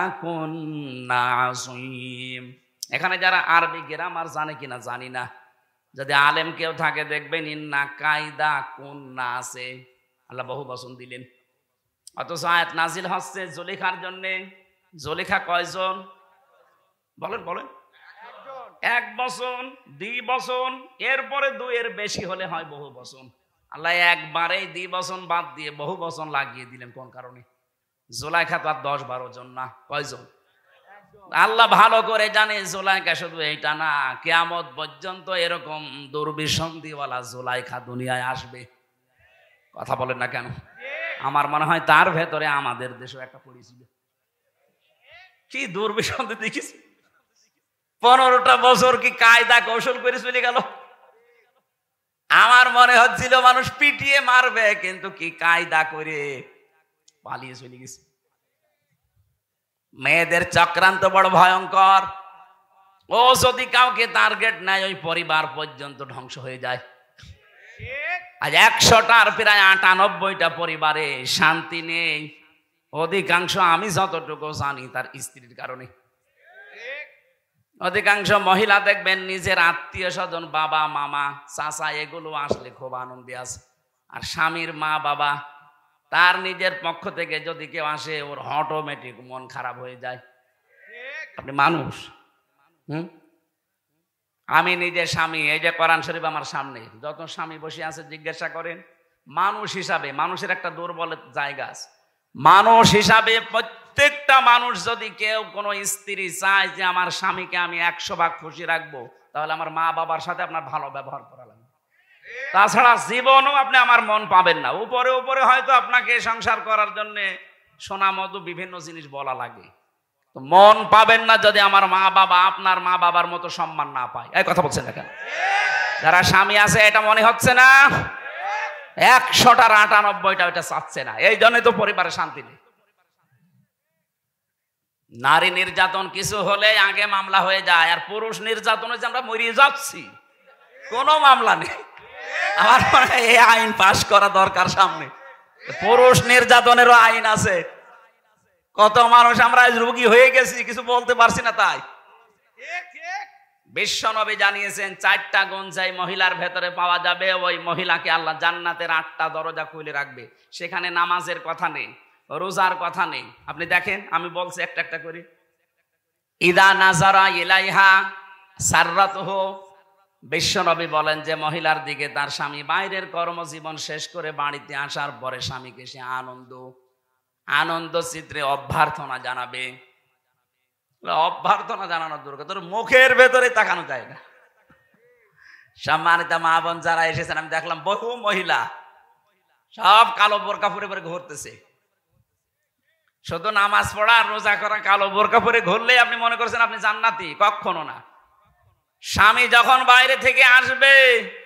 এখানে যারা আরবি গ্রামার জানে কিনা জানি না যদি আলেম কেউ থাকে দেখবেন ইন্না কায়দা কোন না আছে আল্লাহ বহু বসন দিলেন অথচ আয়াত নাজিল হচ্ছে জলেখার জন্যে জলিখা কয়জন বলেন বলেন এক বসন দুই বসন এরপরে দুইয়ের বেশি হলে হয় বহু বসন আল্লাহ একবারেই দুই বসন বাদ দিয়ে বহু বসন লাগিয়ে দিলেন কোন কারণে জোলাইখা তো আর দশ বারো জন না কয়জন আল্লাহ ভালো করে জানে জোলাইখা শুধু এইটা না কেয়ামত পর্যন্ত এরকম দুর্বিসন্ধিওয়ালা জোলাইখা দুনিয়ায় আসবে কথা বলেন না কেন আমার মনে হয় তার ভেতরে আমাদের দেশও একটা পড়েছিল কি দুর্বিসন্ধি দেখিস পনেরোটা বছর কি কায়দা কৌশল করে চলে গেল আমার মনে হচ্ছিল মানুষ পিটিয়ে মারবে কিন্তু কি কায়দা করে পালিয়ে চলে গেছে মেয়েদের চক্রান্ত বড় ভয়ঙ্কর ও যদি কাউকে টার্গেট নেয় ওই পরিবার পর্যন্ত ধ্বংস হয়ে যায় আজ একশোটার প্রায় আটানব্বইটা পরিবারে শান্তি নেই অধিকাংশ আমি যতটুকু জানি তার স্ত্রীর কারণে অধিকাংশ মহিলা দেখবেন নিজের আত্মীয় স্বজন বাবা মামা চাচা এগুলো আসলে খুব আনন্দে আছে আর স্বামীর মা বাবা তার নিজের পক্ষ থেকে যদি কেউ আসে ওর অটোমেটিক মন খারাপ হয়ে যায় আপনি মানুষ হুম আমি নিজে স্বামী এই যে করান শরীফ আমার সামনে যত স্বামী বসে আছে জিজ্ঞাসা করেন মানুষ হিসাবে মানুষের একটা দুর্বল জায়গা আছে মানুষ হিসাবে প্রত্যেকটা মানুষ যদি কেউ কোনো স্ত্রী চায় যে আমার স্বামীকে আমি একশো ভাগ খুশি রাখবো তাহলে আমার মা বাবার সাথে আপনার ভালো ব্যবহার করা লাগবে তাছাড়া জীবনও আপনি আমার মন পাবেন না উপরে উপরে হয়তো আপনাকে সংসার করার জন্যে সোনা মতো বিভিন্ন জিনিস বলা লাগে মন পাবেন না যদি আমার মা বাবা আপনার মা বাবার মতো সম্মান না পায় এই কথা বলছেন কেন যারা স্বামী আছে এটা মনে হচ্ছে না একশোটার আটানব্বইটা ওইটা চাচ্ছে না এই জন্যে তো পরিবারে শান্তি নেই নারী নির্যাতন কিছু হলে আগে মামলা হয়ে যায় আর পুরুষ নির্যাতন হয়েছে আমরা মরিয়ে যাচ্ছি কোনো মামলা নেই আমার মনে হয় এই আইন পাশ করা দরকার সামনে পুরুষ নির্যাতনেরও আইন আছে কত মানুষ আমরা আজ রোগী হয়ে গেছি কিছু বলতে পারছি না তাই বিশ্বনবী জানিয়েছেন চারটা গঞ্জাই মহিলার ভেতরে পাওয়া যাবে ওই মহিলাকে আল্লাহ জান্নাতের আটটা দরজা খুলে রাখবে সেখানে নামাজের কথা নেই রোজার কথা নেই আপনি দেখেন আমি বলছি একটা একটা করে ইদা নাজারা ইলাইহা সাররাত বিশ্বনবী বলেন যে মহিলার দিকে তার স্বামী বাইরের কর্মজীবন শেষ করে বাড়িতে আসার পরে স্বামীকে সে আনন্দ আনন্দ চিত্রে অভ্যর্থনা জানাবে অভ্যর্থনা জানানোর দূর তোর মুখের ভেতরে তাকানো যায় না সম্মানিতা মা বোন যারা এসেছেন আমি দেখলাম বহু মহিলা সব কালো বোরকা পরে পরে ঘুরতেছে শুধু নামাজ পড়া রোজা করা কালো বোরকা পরে ঘুরলে আপনি মনে করছেন আপনি জান্নাতি কখনো না স্বামী যখন বাইরে থেকে আসবে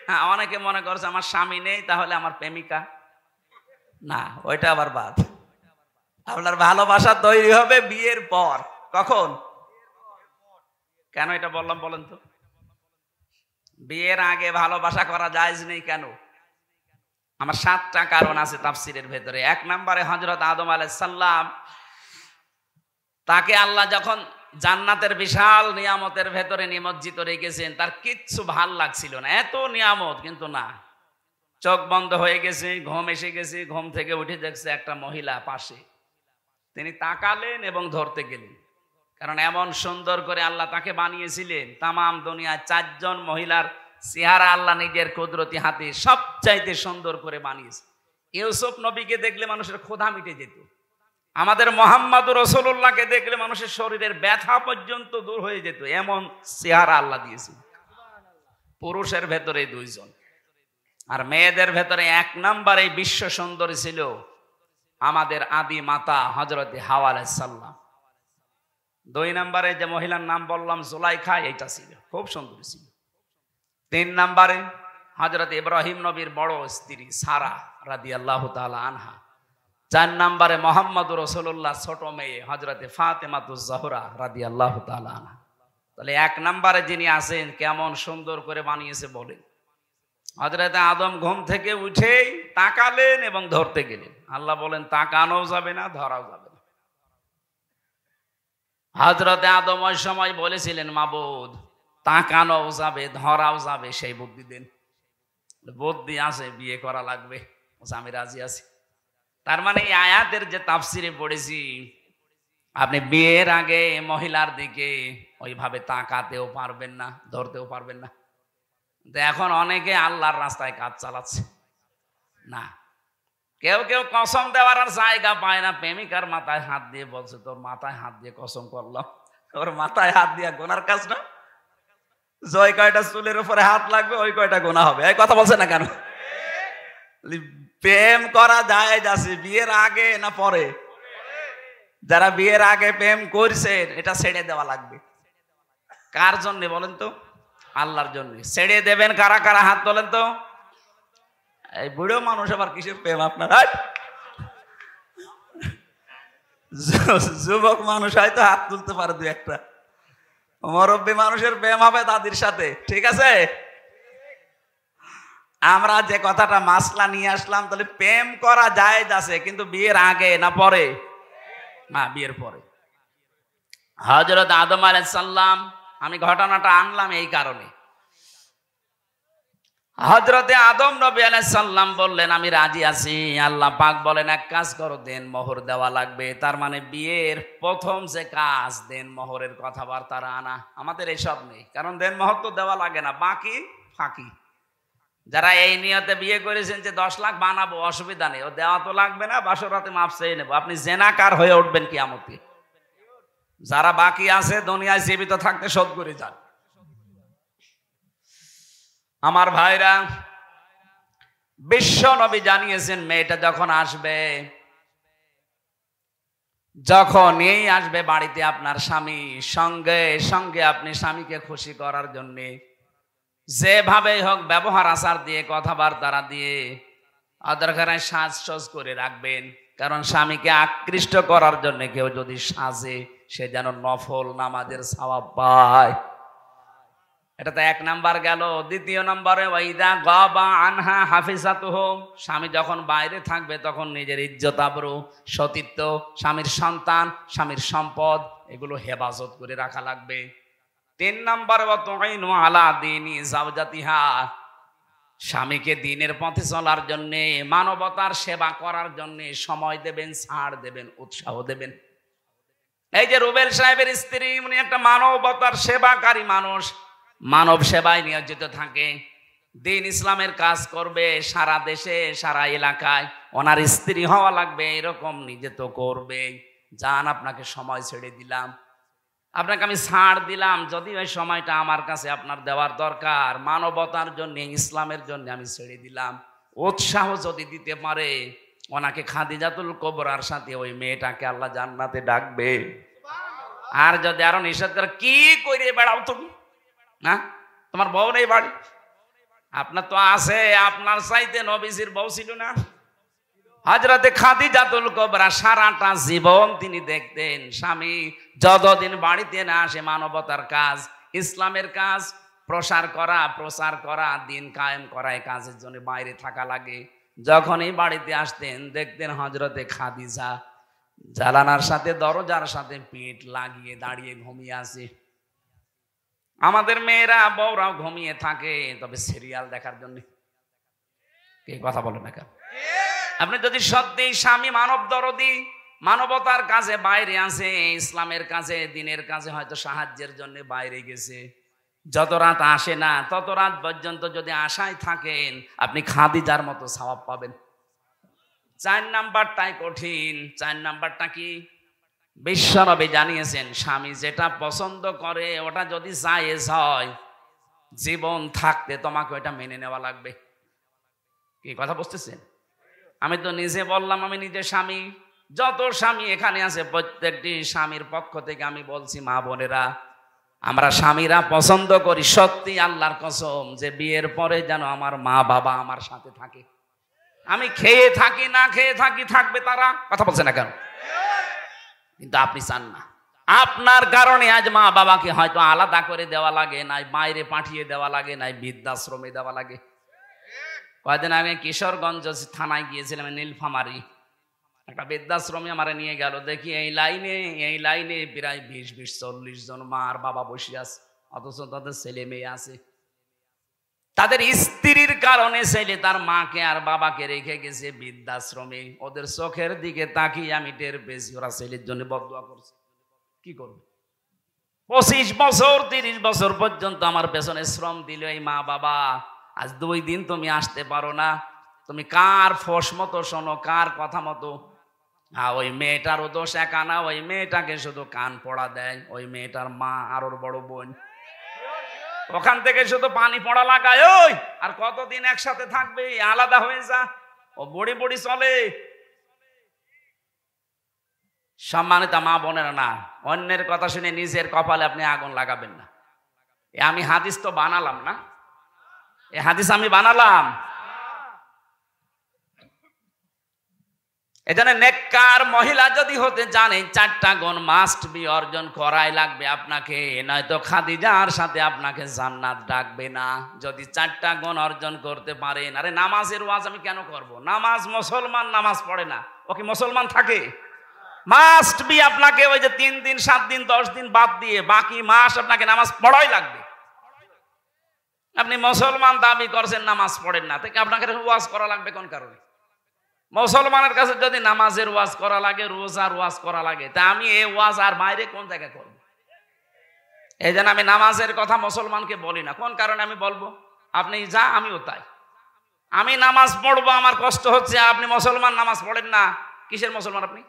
হ্যাঁ, অনেকে মনে করছে আমার স্বামী নেই তাহলে আমার প্রেমিকা না ওইটা আবার বাদ আপনার ভালোবাসা তৈরি হবে বিয়ের পর কখন কেন এটা বললাম বলেন তো বিয়ের আগে ভালোবাসা করা যায় নেই কেন আমার সাতটা কারণ আছে তাফসিরের ভেতরে এক নম্বরে হজরত আদম সাল্লাম তাকে আল্লাহ যখন জান্নাতের বিশাল নিয়ামতের ভেতরে নিমজ্জিত রেখেছেন তার কিচ্ছু ভাল লাগছিল না এত নিয়ামত কিন্তু না চোখ বন্ধ হয়ে গেছে ঘুম এসে গেছে ঘুম থেকে উঠে দেখছে একটা মহিলা পাশে তিনি তাকালেন এবং ধরতে গেলেন কারণ এমন সুন্দর করে আল্লাহ তাকে বানিয়েছিলেন তামাম দুনিয়ার চারজন মহিলার চেহারা আল্লাহ নিজের কুদরতি হাতে সবচাইতে সুন্দর করে বানিয়েছে ইউসুফ নবীকে দেখলে মানুষের ক্ষোধা মিটে যেত আমাদের মোহাম্মদ রসুল্লাহকে দেখলে মানুষের শরীরের ব্যথা পর্যন্ত দূর হয়ে যেত এমন চেহারা আল্লাহ দিয়েছে পুরুষের ভেতরে দুইজন আর মেয়েদের ভেতরে এক এই বিশ্ব সুন্দরী ছিল আমাদের আদি মাতা হজরত হাওয়া আলাইসাল্লাম দুই নাম্বারে যে মহিলার নাম বললাম জোলাইখা এইটা ছিল খুব সুন্দরী ছিল তিন নাম্বারে হজরত ইব্রাহিম নবীর বড় স্ত্রী সারা রাদি আল্লাহ আনহা চার নাম্বারে মোহাম্মদ রসুল্লাহ ছোট মেয়ে হজরতে ফাতেমাতুজাহরা রাদি আল্লাহ তাহলে এক নাম্বারে যিনি আসেন কেমন সুন্দর করে বানিয়েছে বলে হজরতে আদম ঘুম থেকে উঠেই তাকালেন এবং ধরতে গেলেন আল্লাহ বলেন তাকানো যাবে না ধরাও যাবে না হজরতে আদম ওই সময় বলেছিলেন মাবুদ তাকানো যাবে ধরাও যাবে সেই বুদ্ধি দিন বুদ্ধি আছে বিয়ে করা লাগবে আমি রাজি আছি তার মানে এই আয়াতের যে তাফসিরে পড়েছি আপনি বিয়ের আগে মহিলার দিকে ওইভাবে তাকাতেও পারবেন না ধরতেও পারবেন না তো এখন অনেকে আল্লাহর রাস্তায় কাজ চালাচ্ছে না কেউ কেউ কসম দেওয়ার আর জায়গা পায় না প্রেমিকার মাথায় হাত দিয়ে বলছে তোর মাথায় হাত দিয়ে কসম করলাম ওর মাথায় হাত দিয়ে গোনার কাজ না জয় কয়টা চুলের উপরে হাত লাগবে ওই কয়টা গোনা হবে এই কথা বলছে না কেন প্রেম করা যায় যাচ্ছে বিয়ের আগে না পরে যারা বিয়ের আগে প্রেম করছেন এটা ছেড়ে দেওয়া লাগবে কার জন্যে বলেন তো আল্লাহর জন্য ছেড়ে দেবেন কারা কারা হাত তোলেন তো এই বুড়ো মানুষ আবার কিসের প্রেম আপনার যুবক মানুষ হয়তো হাত তুলতে পারে দু একটা মরব্বী মানুষের প্রেম হবে দাদির সাথে ঠিক আছে আমরা যে কথাটা মাসলা নিয়ে আসলাম তাহলে প্রেম করা যায় আছে কিন্তু বিয়ের আগে না পরে না বিয়ের পরে হজরত আদম আলাইসাল্লাম আমি ঘটনাটা আনলাম এই কারণে হজরতে আদম নবী আলাইসাল্লাম বললেন আমি রাজি আছি আল্লাহ পাক বলেন এক কাজ করো দেন মোহর দেওয়া লাগবে তার মানে বিয়ের প্রথম যে কাজ দেন মোহরের কথাবার্তা আনা আমাদের এসব নেই কারণ দেন মহর তো দেওয়া লাগে না বাকি ফাঁকি যারা এই নিয়তে বিয়ে করেছেন যে দশ লাখ বানাবো অসুবিধা নেই ও দেওয়া তো লাগবে না বাসরাতে মাপ চেয়ে নেবো আপনি জেনাকার হয়ে উঠবেন কি আমতি যারা বাকি আছে দুনিয়ায় জীবিত থাকতে শোধ করে যান আমার ভাইরা বিশ্ব নবী জানিয়েছেন মেয়েটা যখন আসবে যখন এই আসবে বাড়িতে আপনার স্বামী সঙ্গে সঙ্গে আপনি স্বামীকে খুশি করার জন্যে যেভাবেই হোক ব্যবহার আচার দিয়ে কথাবার্তা দিয়ে ঘরে সাজ সজ করে রাখবেন কারণ স্বামীকে আকৃষ্ট করার জন্য কেউ যদি সাজে সে যেন নফল নামাজের সবাব পায় এটা তো এক নাম্বার গেল দ্বিতীয় নম্বরে ওইদা গ বা আনহা হাফিজাত হোম স্বামী যখন বাইরে থাকবে তখন নিজের ইজ্জত আবরু সতীত্ব স্বামীর সন্তান স্বামীর সম্পদ এগুলো হেফাজত করে রাখা লাগবে তিন নাম্বার আলা দিন জাউজাতিহা স্বামীকে দিনের পথে চলার জন্যে মানবতার সেবা করার জন্যে সময় দেবেন ছাড় দেবেন উৎসাহ দেবেন এই যে রুবেল সাহেবের স্ত্রী উনি একটা মানবতার সেবাকারী মানুষ মানব সেবায় নিয়োজিত থাকে দিন ইসলামের কাজ করবে সারা দেশে সারা এলাকায় ওনার স্ত্রী হওয়া লাগবে এরকম নিজে তো করবে যান আপনাকে সময় ছেড়ে দিলাম আপনাকে আমি ছাড় দিলাম যদি ওই সময়টা আমার কাছে আপনার দেওয়ার দরকার মানবতার জন্য ইসলামের জন্য আমি ছেড়ে দিলাম উৎসাহ যদি দিতে পারে ওনাকে খাদিজাতুল কবরার সাথে ওই মেয়েটাকে আল্লাহ জান্নাতে ডাকবে আর যদি আরো নিষেধ করে কি করে বেড়াও তুমি না তোমার বউ নেই বাড়ি আপনার তো আছে আপনার সাইতে নবীজির বউ ছিল না হাজরাতে খাদিজাতুল কবরা সারাটা জীবন তিনি দেখতেন স্বামী যতদিন বাড়িতে না আসে মানবতার কাজ ইসলামের কাজ প্রসার করা প্রচার করা দিন কায়েম করা এই কাজের জন্য বাইরে থাকা লাগে যখনই বাড়িতে আসতেন দেখতেন হজরতে খাদিজা জালানার সাথে দরজার সাথে পেট লাগিয়ে দাঁড়িয়ে ঘুমিয়ে আসে আমাদের মেয়েরা বউরাও ঘুমিয়ে থাকে তবে সিরিয়াল দেখার জন্য কে কথা বলো না কেন আপনি যদি সত্যি স্বামী মানব দরদি মানবতার কাজে বাইরে আছে ইসলামের কাজে দিনের কাজে হয়তো সাহায্যের জন্য বাইরে গেছে যত রাত আসে না তত রাত পর্যন্ত যদি আশায় থাকেন আপনি খাদিজার মতো স্বভাব পাবেন চার নাম্বারটাই কঠিন চার নাম্বারটা কি বিশ্বরবে জানিয়েছেন স্বামী যেটা পছন্দ করে ওটা যদি জায়েজ হয় জীবন থাকতে তোমাকে ওটা মেনে নেওয়া লাগবে কি কথা বুঝতেছেন আমি তো নিজে বললাম আমি নিজে স্বামী যত স্বামী এখানে আছে প্রত্যেকটি স্বামীর পক্ষ থেকে আমি বলছি মা বোনেরা আমরা স্বামীরা পছন্দ করি সত্যি আল্লাহর কসম যে বিয়ের পরে যেন আমার মা বাবা আমার সাথে থাকে আমি খেয়ে থাকি না খেয়ে থাকি থাকবে তারা কথা বলছে না কেন কিন্তু আপনি চান না আপনার কারণে আজ মা বাবাকে হয়তো আলাদা করে দেওয়া লাগে নাই বাইরে পাঠিয়ে দেওয়া লাগে নাই বৃদ্ধাশ্রমে দেওয়া লাগে কয়েকদিন আগে কিশোরগঞ্জ থানায় গিয়েছিলাম নীলফামারি একটা বৃদ্ধাশ্রমে আমারে নিয়ে গেল দেখি এই লাইনে এই লাইনে প্রায় বিশ বিশ চল্লিশ জন মার বাবা বসে আছে অথচ তাদের ছেলে মেয়ে আছে তাদের স্ত্রীর কারণে ছেলে তার মাকে আর বাবাকে রেখে গেছে বৃদ্ধাশ্রমে ওদের চোখের দিকে তাকিয়ে আমি টের পেয়েছি ওরা ছেলের জন্য বদুয়া করছে কি করবে পঁচিশ বছর তিরিশ বছর পর্যন্ত আমার পেছনে শ্রম দিল এই মা বাবা আজ দুই দিন তুমি আসতে পারো না তুমি কার ফস মতো শোনো কার কথা মতো হ্যাঁ ওই মেয়েটারও দোষ একা না ওই মেয়েটাকে শুধু কান পড়া দেয় ওই মেয়েটার মা আর ওর বড় বোন ওখান থেকে শুধু পানি পড়া লাগায় ওই আর কতদিন একসাথে থাকবে আলাদা হয়ে যা ও বড়ি বড়ি চলে সম্মানিত মা বোনের না অন্যের কথা শুনে নিজের কপালে আপনি আগুন লাগাবেন না আমি হাদিস তো বানালাম না হাদিস আমি বানালাম এখানে নেককার মহিলা যদি হতে জানেন চারটা গুণ মাস্ট বি অর্জন করাই লাগবে আপনাকে নয়তো খাদিজার সাথে আপনাকে জান্নাত ডাকবে না যদি চারটা গুণ অর্জন করতে পারেন আরে নামাজের ওয়াজ আমি কেন করব নামাজ মুসলমান নামাজ পড়ে না ও কি মুসলমান থাকে মাস্ট বি আপনাকে ওই যে তিন দিন সাত দিন দশ দিন বাদ দিয়ে বাকি মাস আপনাকে নামাজ পড়াই লাগবে আপনি মুসলমান দাবি করছেন নামাজ পড়েন না থেকে আপনাকে ওয়াজ করা লাগবে কোন কারণে মুসলমানের কাছে যদি নামাজের ওয়াজ করা লাগে রোজার ওয়াজ করা লাগে তা আমি এই ওয়াজ আর বাইরে কোন জায়গায় করব এই জন্য আমি নামাজের কথা মুসলমানকে বলি না কোন কারণে আমি বলবো আপনি যা আমিও তাই আমি নামাজ পড়বো আমার কষ্ট হচ্ছে আপনি মুসলমান নামাজ পড়েন না কিসের মুসলমান আপনি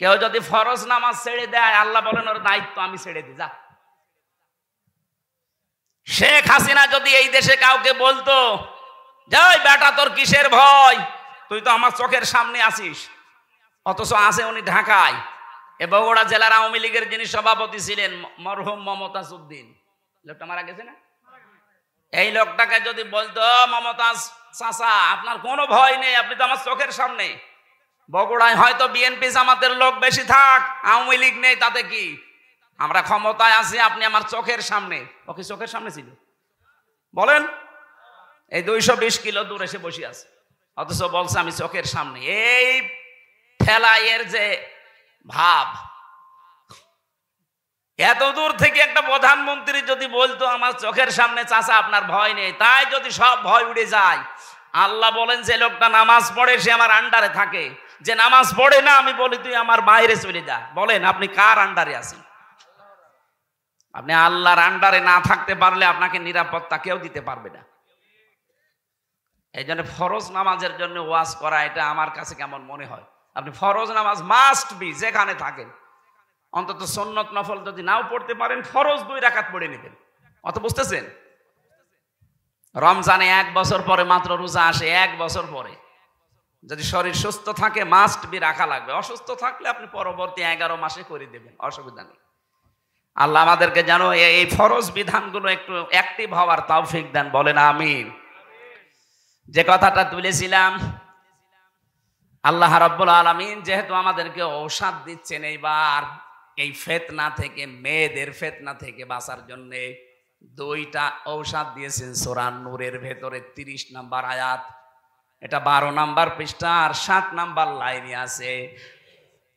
কেউ যদি ফরজ নামাজ ছেড়ে দেয় আল্লাহ বলেন ওর দায়িত্ব আমি ছেড়ে দিই যা শেখ হাসিনা যদি এই দেশে কাউকে বলতো যাই বেটা তোর কিসের ভয় তুই তো আমার চোখের সামনে আসিস অথচ আছে উনি ঢাকায় এ বগুড়া জেলার আওয়ামী লীগের যিনি সভাপতি ছিলেন মরহুম মমতাজ উদ্দিন লোকটা মারা গেছে না এই লোকটাকে যদি বলতো মমতাজ চাচা আপনার কোনো ভয় নেই আপনি তো আমার চোখের সামনে বগুড়ায় হয়তো বিএনপি জামাতের লোক বেশি থাক আওয়ামী লীগ নেই তাতে কি আমরা ক্ষমতায় আছি আপনি আমার চোখের সামনে ওকে চোখের সামনে ছিল বলেন এই দুইশো বিশ কিলো দূরে এসে বসে আছে অথচ বলছে আমি চোখের সামনে এই ফেলাইয়ের যে ভাব এত দূর থেকে একটা প্রধানমন্ত্রী যদি বলতো আমার চোখের সামনে চাষা আপনার ভয় নেই তাই যদি সব ভয় উড়ে যায় আল্লাহ বলেন যে লোকটা নামাজ পড়ে সে আমার আন্ডারে থাকে যে নামাজ পড়ে না আমি বলি তুই আমার বাইরে চলে যা বলেন আপনি কার আন্ডারে আছেন আপনি আল্লাহর আন্ডারে না থাকতে পারলে আপনাকে নিরাপত্তা কেউ দিতে পারবে না এই জন্য ফরজ নামাজের জন্য ওয়াজ করা এটা আমার কাছে কেমন মনে হয় আপনি ফরজ নামাজ মাস্ট বি যেখানে থাকেন অন্তত সন্নত নফল যদি নাও পড়তে পারেন ফরজ দুই রাখাত পড়ে নেবেন অত বুঝতেছেন রমজানে এক বছর পরে মাত্র রোজা আসে এক বছর পরে যদি শরীর সুস্থ থাকে মাস্ট বি রাখা লাগবে অসুস্থ থাকলে আপনি পরবর্তী এগারো মাসে করে দেবেন অসুবিধা নেই আল্লাহ আমাদেরকে যেন এই ফরজ বিধানগুলো একটু অ্যাক্টিভ হওয়ার তৌফিক দেন বলেন আমিন যে কথাটা তুলেছিলাম আল্লাহ রাব্বুল আলামিন যেহেতু আমাদেরকে ঔষধ দিচ্ছেন এইবার এই ফেতনা থেকে মেয়েদের ফেতনা থেকে বাঁচার জন্যে দুইটা ঔষধ দিয়েছেন সোরান নূরের ভেতরে ৩০ নাম্বার আয়াত এটা ১২ নাম্বার পৃষ্ঠা আর ষাট নাম্বার লাইনে আছে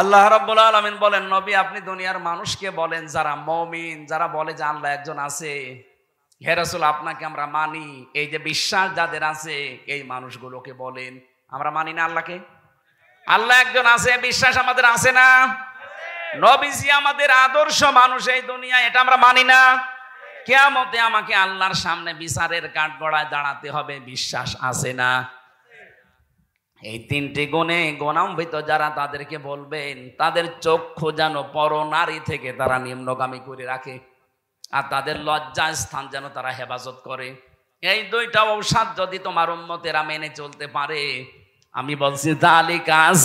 আল্লাহ রব্বুল আলমিন বলেন নবী আপনি দুনিয়ার মানুষকে বলেন যারা মমিন যারা বলে যে আল্লাহ একজন আছে হেরাসুল আপনাকে আমরা মানি এই যে বিশ্বাস যাদের আছে এই মানুষগুলোকে বলেন আমরা মানি না আল্লাহকে আল্লাহ একজন আছে বিশ্বাস আমাদের আছে না নবীজি আমাদের আদর্শ মানুষ এই দুনিয়া এটা আমরা মানি না কেয়ামতে আমাকে আল্লাহর সামনে বিচারের কাঠগড়ায় দাঁড়াতে হবে বিশ্বাস আছে না এই তিনটি গুণে গণাম্বিত যারা তাদেরকে বলবেন তাদের চক্ষু যেন পর নারী থেকে তারা নিম্নগামী করে রাখে আর তাদের লজ্জা স্থান যেন তারা হেফাজত করে এই দুইটা অবসাদ যদি তোমার উন্মতেরা মেনে চলতে পারে আমি বলছি দালি কাজ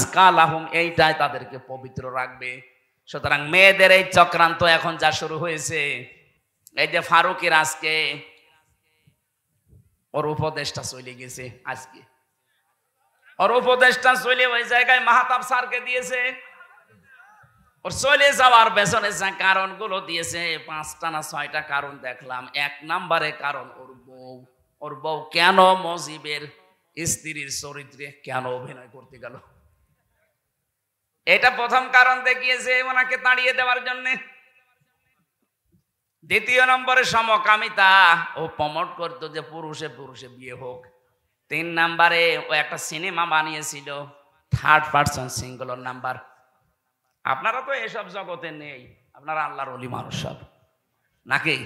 আহম এইটাই তাদেরকে পবিত্র রাখবে সুতরাং মেয়েদের এই চক্রান্ত এখন যা শুরু হয়েছে এই যে ফারুকের আজকে ওর উপদেশটা চলে গেছে আজকে ওর উপদেশটা চলে ওই জায়গায় মাহাতাব স্যারকে দিয়েছে ওর চলে যাওয়ার পেছনে যে কারণগুলো দিয়েছে পাঁচটা না ছয়টা কারণ দেখলাম এক নম্বরে কারণ ওর বউ ওর বউ কেন মজিবের স্ত্রীর চরিত্রে কেন অভিনয় করতে গেল এটা প্রথম কারণ দেখিয়েছে ওনাকে তাড়িয়ে দেওয়ার জন্যে দ্বিতীয় নম্বরে সমকামিতা ও প্রমোট করতো যে পুরুষে পুরুষে বিয়ে হোক তিন নাম্বারে ও একটা সিনেমা বানিয়েছিল থার্ড পার্সন সিঙ্গুলার নাম্বার আপনারা তো এসব জগতে নেই আপনারা আল্লাহর অলি মানুষ সব নাকি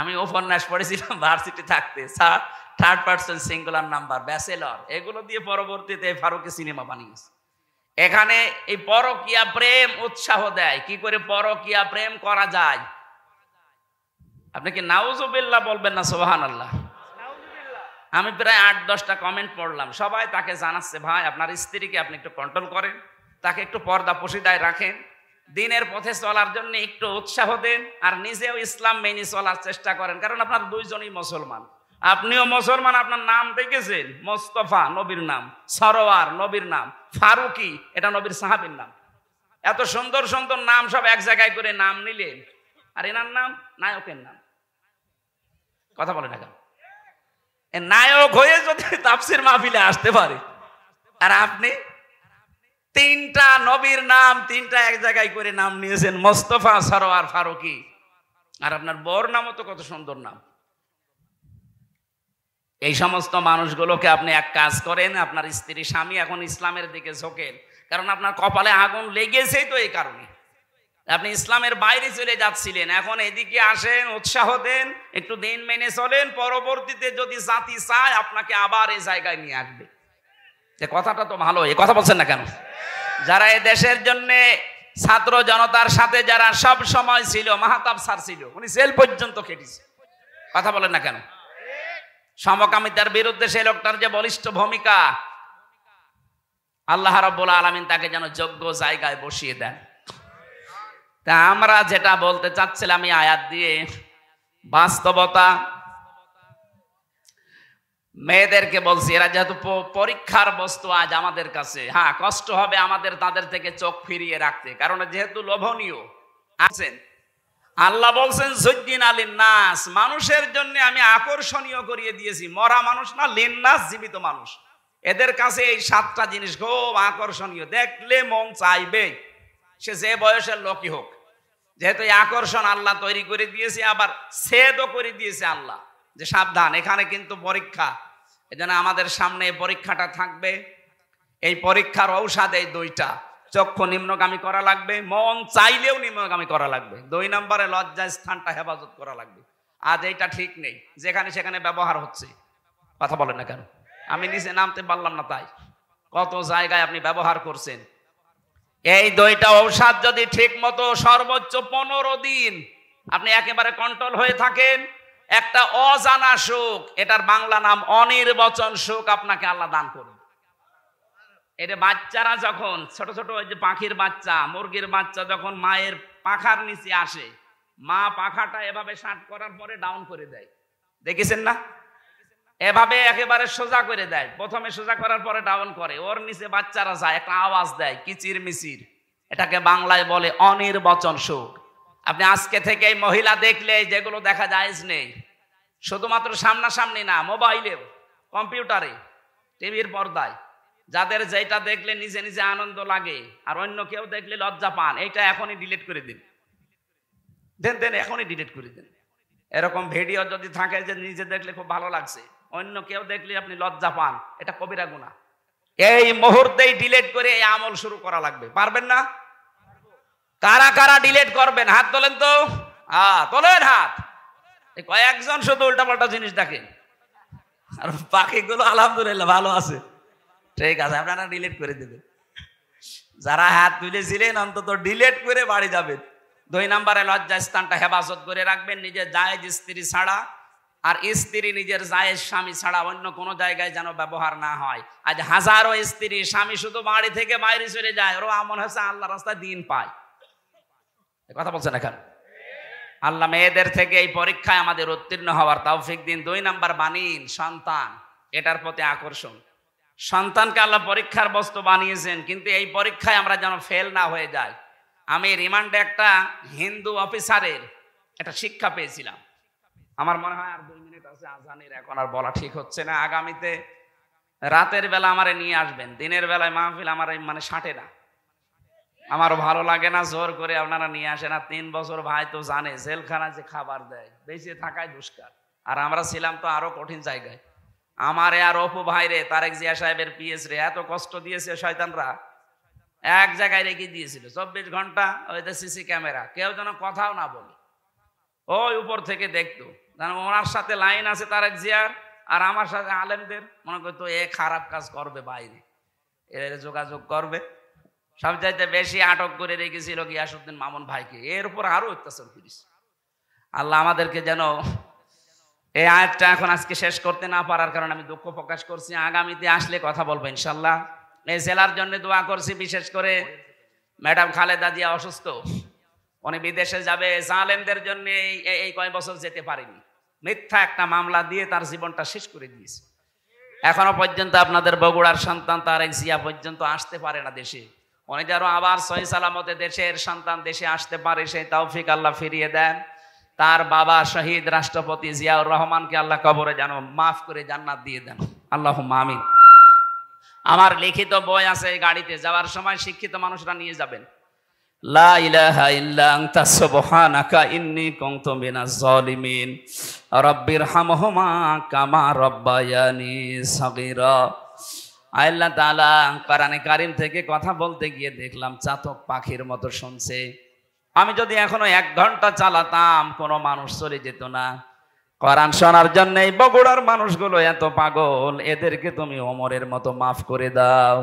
আমি উপন্যাস পড়েছিলাম ভার্সিটি থাকতে sir third person singular number bachelor এগুলো দিয়ে পরবর্তীতে ফারুকে সিনেমা বানিয়েছে এখানে এই পরকিয়া প্রেম উৎসাহ দেয় কি করে পরকিয়া প্রেম করা যায় আপনি কি নাউজুবিল্লাহ বলবেন না সোহান আল্লাহ আমি প্রায় আট দশটা কমেন্ট পড়লাম সবাই তাকে জানাচ্ছে ভাই আপনার স্ত্রীকে আপনি একটু কন্ট্রোল করেন তাকে একটু পর্দা পশিদায় রাখেন দিনের পথে চলার জন্য একটু উৎসাহ দেন আর নিজেও ইসলাম মেনে চলার চেষ্টা করেন কারণ আপনার দুইজনই মুসলমান আপনিও মুসলমান আপনার নাম দেখেছেন মোস্তফা নবীর নাম সরোয়ার নবীর নাম ফারুকি এটা নবীর সাহাবির নাম এত সুন্দর সুন্দর নাম সব এক জায়গায় করে নাম নিলেন আর এনার নাম নায়কের নাম কথা বলে না নায়ক হয়ে যদি তাপসির মাহফিলে আসতে পারে আর আপনি তিনটা নবীর নাম তিনটা এক জায়গায় করে নাম নিয়েছেন মোস্তফা সারোয়ার ফারুকি আর আপনার বর নামও তো কত সুন্দর নাম এই সমস্ত মানুষগুলোকে আপনি এক কাজ করেন আপনার স্ত্রী স্বামী এখন ইসলামের দিকে ঝোঁকেন কারণ আপনার কপালে আগুন লেগেছেই তো এই কারণে আপনি ইসলামের বাইরে চলে যাচ্ছিলেন এখন এদিকে আসেন উৎসাহ দেন একটু দিন মেনে চলেন পরবর্তীতে যদি জাতি চায় আপনাকে আবার এই জায়গায় নিয়ে আসবে যে কথাটা তো ভালো এ কথা বলছেন না কেন যারা এ দেশের জন্য ছাত্র জনতার সাথে যারা সব সময় ছিল মাহাতাব স্যার ছিল উনি সেল পর্যন্ত খেটেছে কথা বলেন না কেন সমকামিতার বিরুদ্ধে সেই লোকটার যে বলিষ্ঠ ভূমিকা আল্লাহ রব্বুল আলমিন তাকে যেন যোগ্য জায়গায় বসিয়ে দেন তা আমরা যেটা বলতে চাচ্ছিলাম এই আয়াত দিয়ে বাস্তবতা মেয়েদেরকে বলছি এরা যেহেতু পরীক্ষার বস্তু আজ আমাদের কাছে হ্যাঁ কষ্ট হবে আমাদের তাদের থেকে চোখ ফিরিয়ে রাখতে কারণ যেহেতু লোভনীয় আছেন আল্লাহ বলছেন সৈদ্দিন আলী নাস মানুষের জন্য আমি আকর্ষণীয় করিয়ে দিয়েছি মরা মানুষ না লিন্নাস জীবিত মানুষ এদের কাছে এই সাতটা জিনিস খুব আকর্ষণীয় দেখলে মন চাইবে সে যে বয়সের লোকই হোক যেহেতু আকর্ষণ আল্লাহ তৈরি করে দিয়েছে আবার সেদও করে দিয়েছে আল্লাহ যে সাবধান এখানে কিন্তু পরীক্ষা এজন্য আমাদের সামনে এই পরীক্ষাটা থাকবে এই পরীক্ষার ঔষধ এই দুইটা চক্ষু নিম্নগামী করা লাগবে মন চাইলেও নিম্নগামী করা লাগবে দুই নম্বরে লজ্জা স্থানটা হেফাজত করা লাগবে আজ এইটা ঠিক নেই যেখানে সেখানে ব্যবহার হচ্ছে কথা বলেন না কেন আমি নিচে নামতে পারলাম না তাই কত জায়গায় আপনি ব্যবহার করছেন এই দুইটা ঔষধ যদি ঠিক মতো সর্বোচ্চ পনেরো দিন আপনি একেবারে কন্ট্রোল হয়ে থাকেন একটা অজানা সুখ এটার বাংলা নাম অনির্বচন সুখ আপনাকে আল্লাহ দান করুন এটা বাচ্চারা যখন ছোট ছোট ওই যে পাখির বাচ্চা মুরগির বাচ্চা যখন মায়ের পাখার নিচে আসে মা পাখাটা এভাবে শার্ট করার পরে ডাউন করে দেয় দেখেছেন না এভাবে একেবারে সোজা করে দেয় প্রথমে সোজা করার পরে ডাউন করে ওর নিচে বাচ্চারা যায় একটা আওয়াজ দেয় কিচির মিচির এটাকে বাংলায় বলে অনির্বচন সুখ আপনি আজকে থেকে এই মহিলা দেখলে যেগুলো দেখা যায় নেই শুধুমাত্র সামনাসামনি না মোবাইলেও কম্পিউটারে টিভির পর্দায় যাদের যেটা দেখলে নিজে নিজে আনন্দ লাগে আর অন্য কেউ দেখলে লজ্জা পান এইটা এখনই ডিলিট করে দিন দেন দেন এখনই ডিলিট করে দিন এরকম ভিডিও যদি থাকে যে নিজে দেখলে খুব ভালো লাগছে অন্য কেউ দেখলে আপনি লজ্জা পান এটা কবিরা গুণা এই মুহূর্তেই ডিলেট করে এই আমল শুরু করা লাগবে পারবেন না কারা কারা ডিলেট করবেন হাত তোলেন তো হ্যাঁ তোলেন হাত কয়েকজন শুধু উল্টাপাল্টা জিনিস দেখেন আর পাখিগুলো আলহামদুলিল্লাহ ভালো আছে ঠিক আছে আপনারা ডিলেট করে দেবেন যারা হাত তুলেছিলেন অন্তত ডিলেট করে বাড়ি যাবেন দুই নম্বরে লজ্জা স্থানটা হেফাজত করে রাখবেন নিজের জায়েজ স্ত্রী ছাড়া আর স্ত্রী নিজের জায়েজ স্বামী ছাড়া অন্য কোনো জায়গায় যেন ব্যবহার না হয় আজ হাজারো স্ত্রী স্বামী শুধু বাড়ি থেকে বাইরে চলে যায় ওরা আমন হচ্ছে আল্লাহ রাস্তায় দিন পায় কথা বলছেন এখন আল্লাহ মেয়েদের থেকে এই পরীক্ষায় আমাদের উত্তীর্ণ হওয়ার তৌফিক দিন দুই নাম্বার বানিন সন্তান এটার প্রতি আকর্ষণ সন্তানকে আল্লাহ পরীক্ষার বস্তু বানিয়েছেন কিন্তু এই পরীক্ষায় আমরা যেন ফেল না হয়ে যাই আমি রিমান্ডে একটা হিন্দু অফিসারের একটা শিক্ষা পেয়েছিলাম আমার মনে হয় আর দুই মিনিট আছে আজানের এখন আর বলা ঠিক হচ্ছে না আগামীতে রাতের বেলা আমারে নিয়ে আসবেন দিনের বেলায় মাহফিল আমার মানে সাঁটে না আমার ভালো লাগে না জোর করে আপনারা নিয়ে আসেন আর তিন বছর ভাই তো জানে জেলখানা যে খাবার দেয় বেঁচে থাকায় দুষ্কার আর আমরা ছিলাম তো আরো কঠিন জায়গায় আমারে আর অপু ভাই রে তারেক জিয়া সাহেবের পিএস রে এত কষ্ট দিয়েছে শয়তানরা এক জায়গায় রেখে দিয়েছিল চব্বিশ ঘন্টা ওই সিসি ক্যামেরা কেউ যেন কথাও না বলে ওই উপর থেকে দেখতো ওনার সাথে লাইন আছে তার এক জিয়ার আর আমার সাথে আলেমদের মনে করতো এ খারাপ কাজ করবে বাইরে এর যোগাযোগ করবে সব চাইতে বেশি আটক করে রেখেছিল গিয়াসুদ্দিন মামুন ভাইকে এর উপর আরো অত্যাচার করিস আল্লাহ আমাদেরকে যেন এই আয়াতটা এখন আজকে শেষ করতে না পারার কারণে আমি দুঃখ প্রকাশ করছি আগামীতে আসলে কথা বলবো ইনশাল্লাহ এই জেলার জন্য দোয়া করছি বিশেষ করে ম্যাডাম খালেদা দিয়া অসুস্থ উনি বিদেশে যাবে জালেমদের জন্য এই কয় বছর যেতে পারেনি মিথ্যা একটা মামলা দিয়ে তার জীবনটা শেষ করে দিয়েছে এখনো পর্যন্ত আপনাদের বগুড়ার সন্তান তার জিয়া পর্যন্ত আসতে পারে না দেশে উনি যেন আবার সহি সালামতে দেশের সন্তান দেশে আসতে পারে সেই তৌফিক আল্লাহ ফিরিয়ে দেন তার বাবা শহীদ রাষ্ট্রপতি জিয়াউর রহমানকে আল্লাহ কবরে যেন মাফ করে জান্নাত দিয়ে দেন আল্লাহ মামিন আমার লিখিত বই আছে গাড়িতে যাওয়ার সময় শিক্ষিত মানুষরা নিয়ে যাবেন লা কামা রব্বায়ানি থেকে কথা বলতে গিয়ে দেখলাম চাতক পাখির মতো শুনছে আমি যদি এখনো এক ঘন্টা চালাতাম কোনো মানুষ চলে যেত না করান শোনার জন্য বগুড়ার মানুষগুলো এত পাগল এদেরকে তুমি ওমরের মতো মাফ করে দাও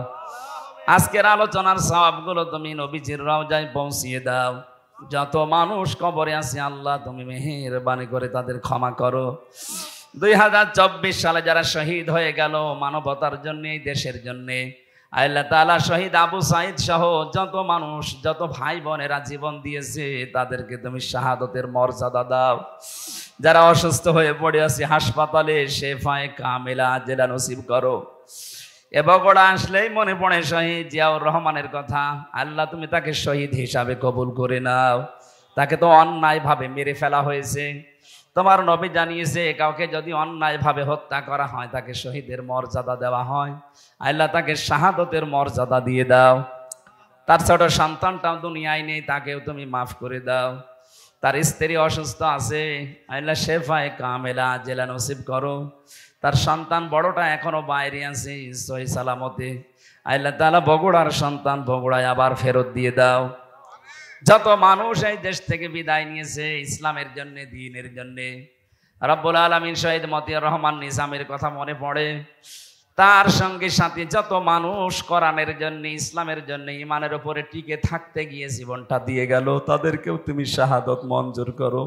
আজকের আলোচনার সবগুলো তুমি নবীজির রওজায় পৌঁছিয়ে দাও যত মানুষ কবরে আসে আল্লাহ তুমি মেহেরবানি করে তাদের ক্ষমা করো দুই হাজার চব্বিশ সালে যারা শহীদ হয়ে গেল মানবতার জন্যে দেশের জন্যে আল্লাহ তালা শহীদ আবু সাইদ সহ যত মানুষ যত ভাই বোনেরা জীবন দিয়েছে তাদেরকে তুমি শাহাদতের মর্যাদা দাও যারা অসুস্থ হয়ে পড়ে আছে হাসপাতালে সে কামেলা জেলা নসিব করো এ বগড়া আসলেই মনে পড়ে শহীদ জিয়াউর রহমানের কথা আল্লাহ তুমি তাকে শহীদ হিসাবে কবুল করে নাও তাকে তো অন্যায়ভাবে মেরে ফেলা হয়েছে তোমার নবী জানিয়েছে কাউকে যদি অন্যায়ভাবে হত্যা করা হয় তাকে শহীদের মর্যাদা দেওয়া হয় আল্লাহ তাকে শাহাদতের মর্যাদা দিয়ে দাও তার ছোট সন্তানটাও দুনিয়ায় নেই তাকেও তুমি মাফ করে দাও তার স্ত্রী অসুস্থ আছে আল্লাহ শেফায় কামেলা জেলা নসিব করো তার সন্তান বড়টা এখনো বাইরে আছে সহি সালামতে আল্লাহ তালা বগুড়ার সন্তান বগুড়ায় আবার ফেরত দিয়ে দাও যত মানুষ এই দেশ থেকে বিদায় নিয়েছে ইসলামের জন্যে দিনের জন্যে রব্বুল আলমিন শহীদ মতিয়া রহমান নিজামের কথা মনে পড়ে তার সঙ্গে সাথে যত মানুষ কোরআনের জন্য ইসলামের জন্য ইমানের উপরে টিকে থাকতে গিয়ে জীবনটা দিয়ে গেল তাদেরকেও তুমি শাহাদত মঞ্জুর করো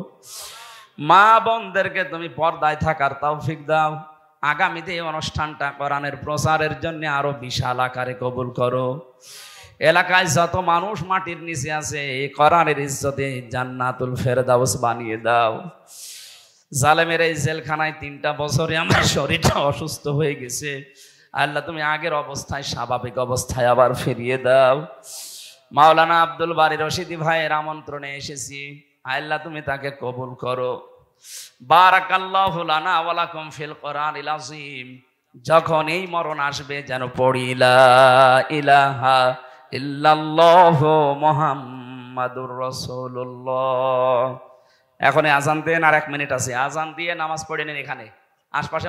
মা বোনদেরকে তুমি পর্দায় থাকার তৌফিক দাও আগামীতে এই অনুষ্ঠানটা কোরআনের প্রচারের জন্য আরো বিশাল আকারে কবুল করো এলাকায় যত মানুষ মাটির নিচে আছে এই কোরআনের ইজ্জতে জান্নাতুল ফেরদাউস বানিয়ে দাও জালেমের এই জেলখানায় তিনটা বছরে আমার শরীরটা অসুস্থ হয়ে গেছে আল্লাহ তুমি আগের অবস্থায় স্বাভাবিক অবস্থায় আবার ফিরিয়ে দাও মাওলানা আব্দুল বাড়ির রশিদি ভাইয়ের আমন্ত্রণে এসেছি আল্লাহ তুমি তাকে কবুল করো বারাকাল্লাহু লানা ফিল যখন এই মরণ আসবে যেন পড়িলা ইলাহা ইল্লাল্লাহু এখন আজান দেন আর এক মিনিট আছে আজান দিয়ে নামাজ পড়ে নিন এখানে আশপাশে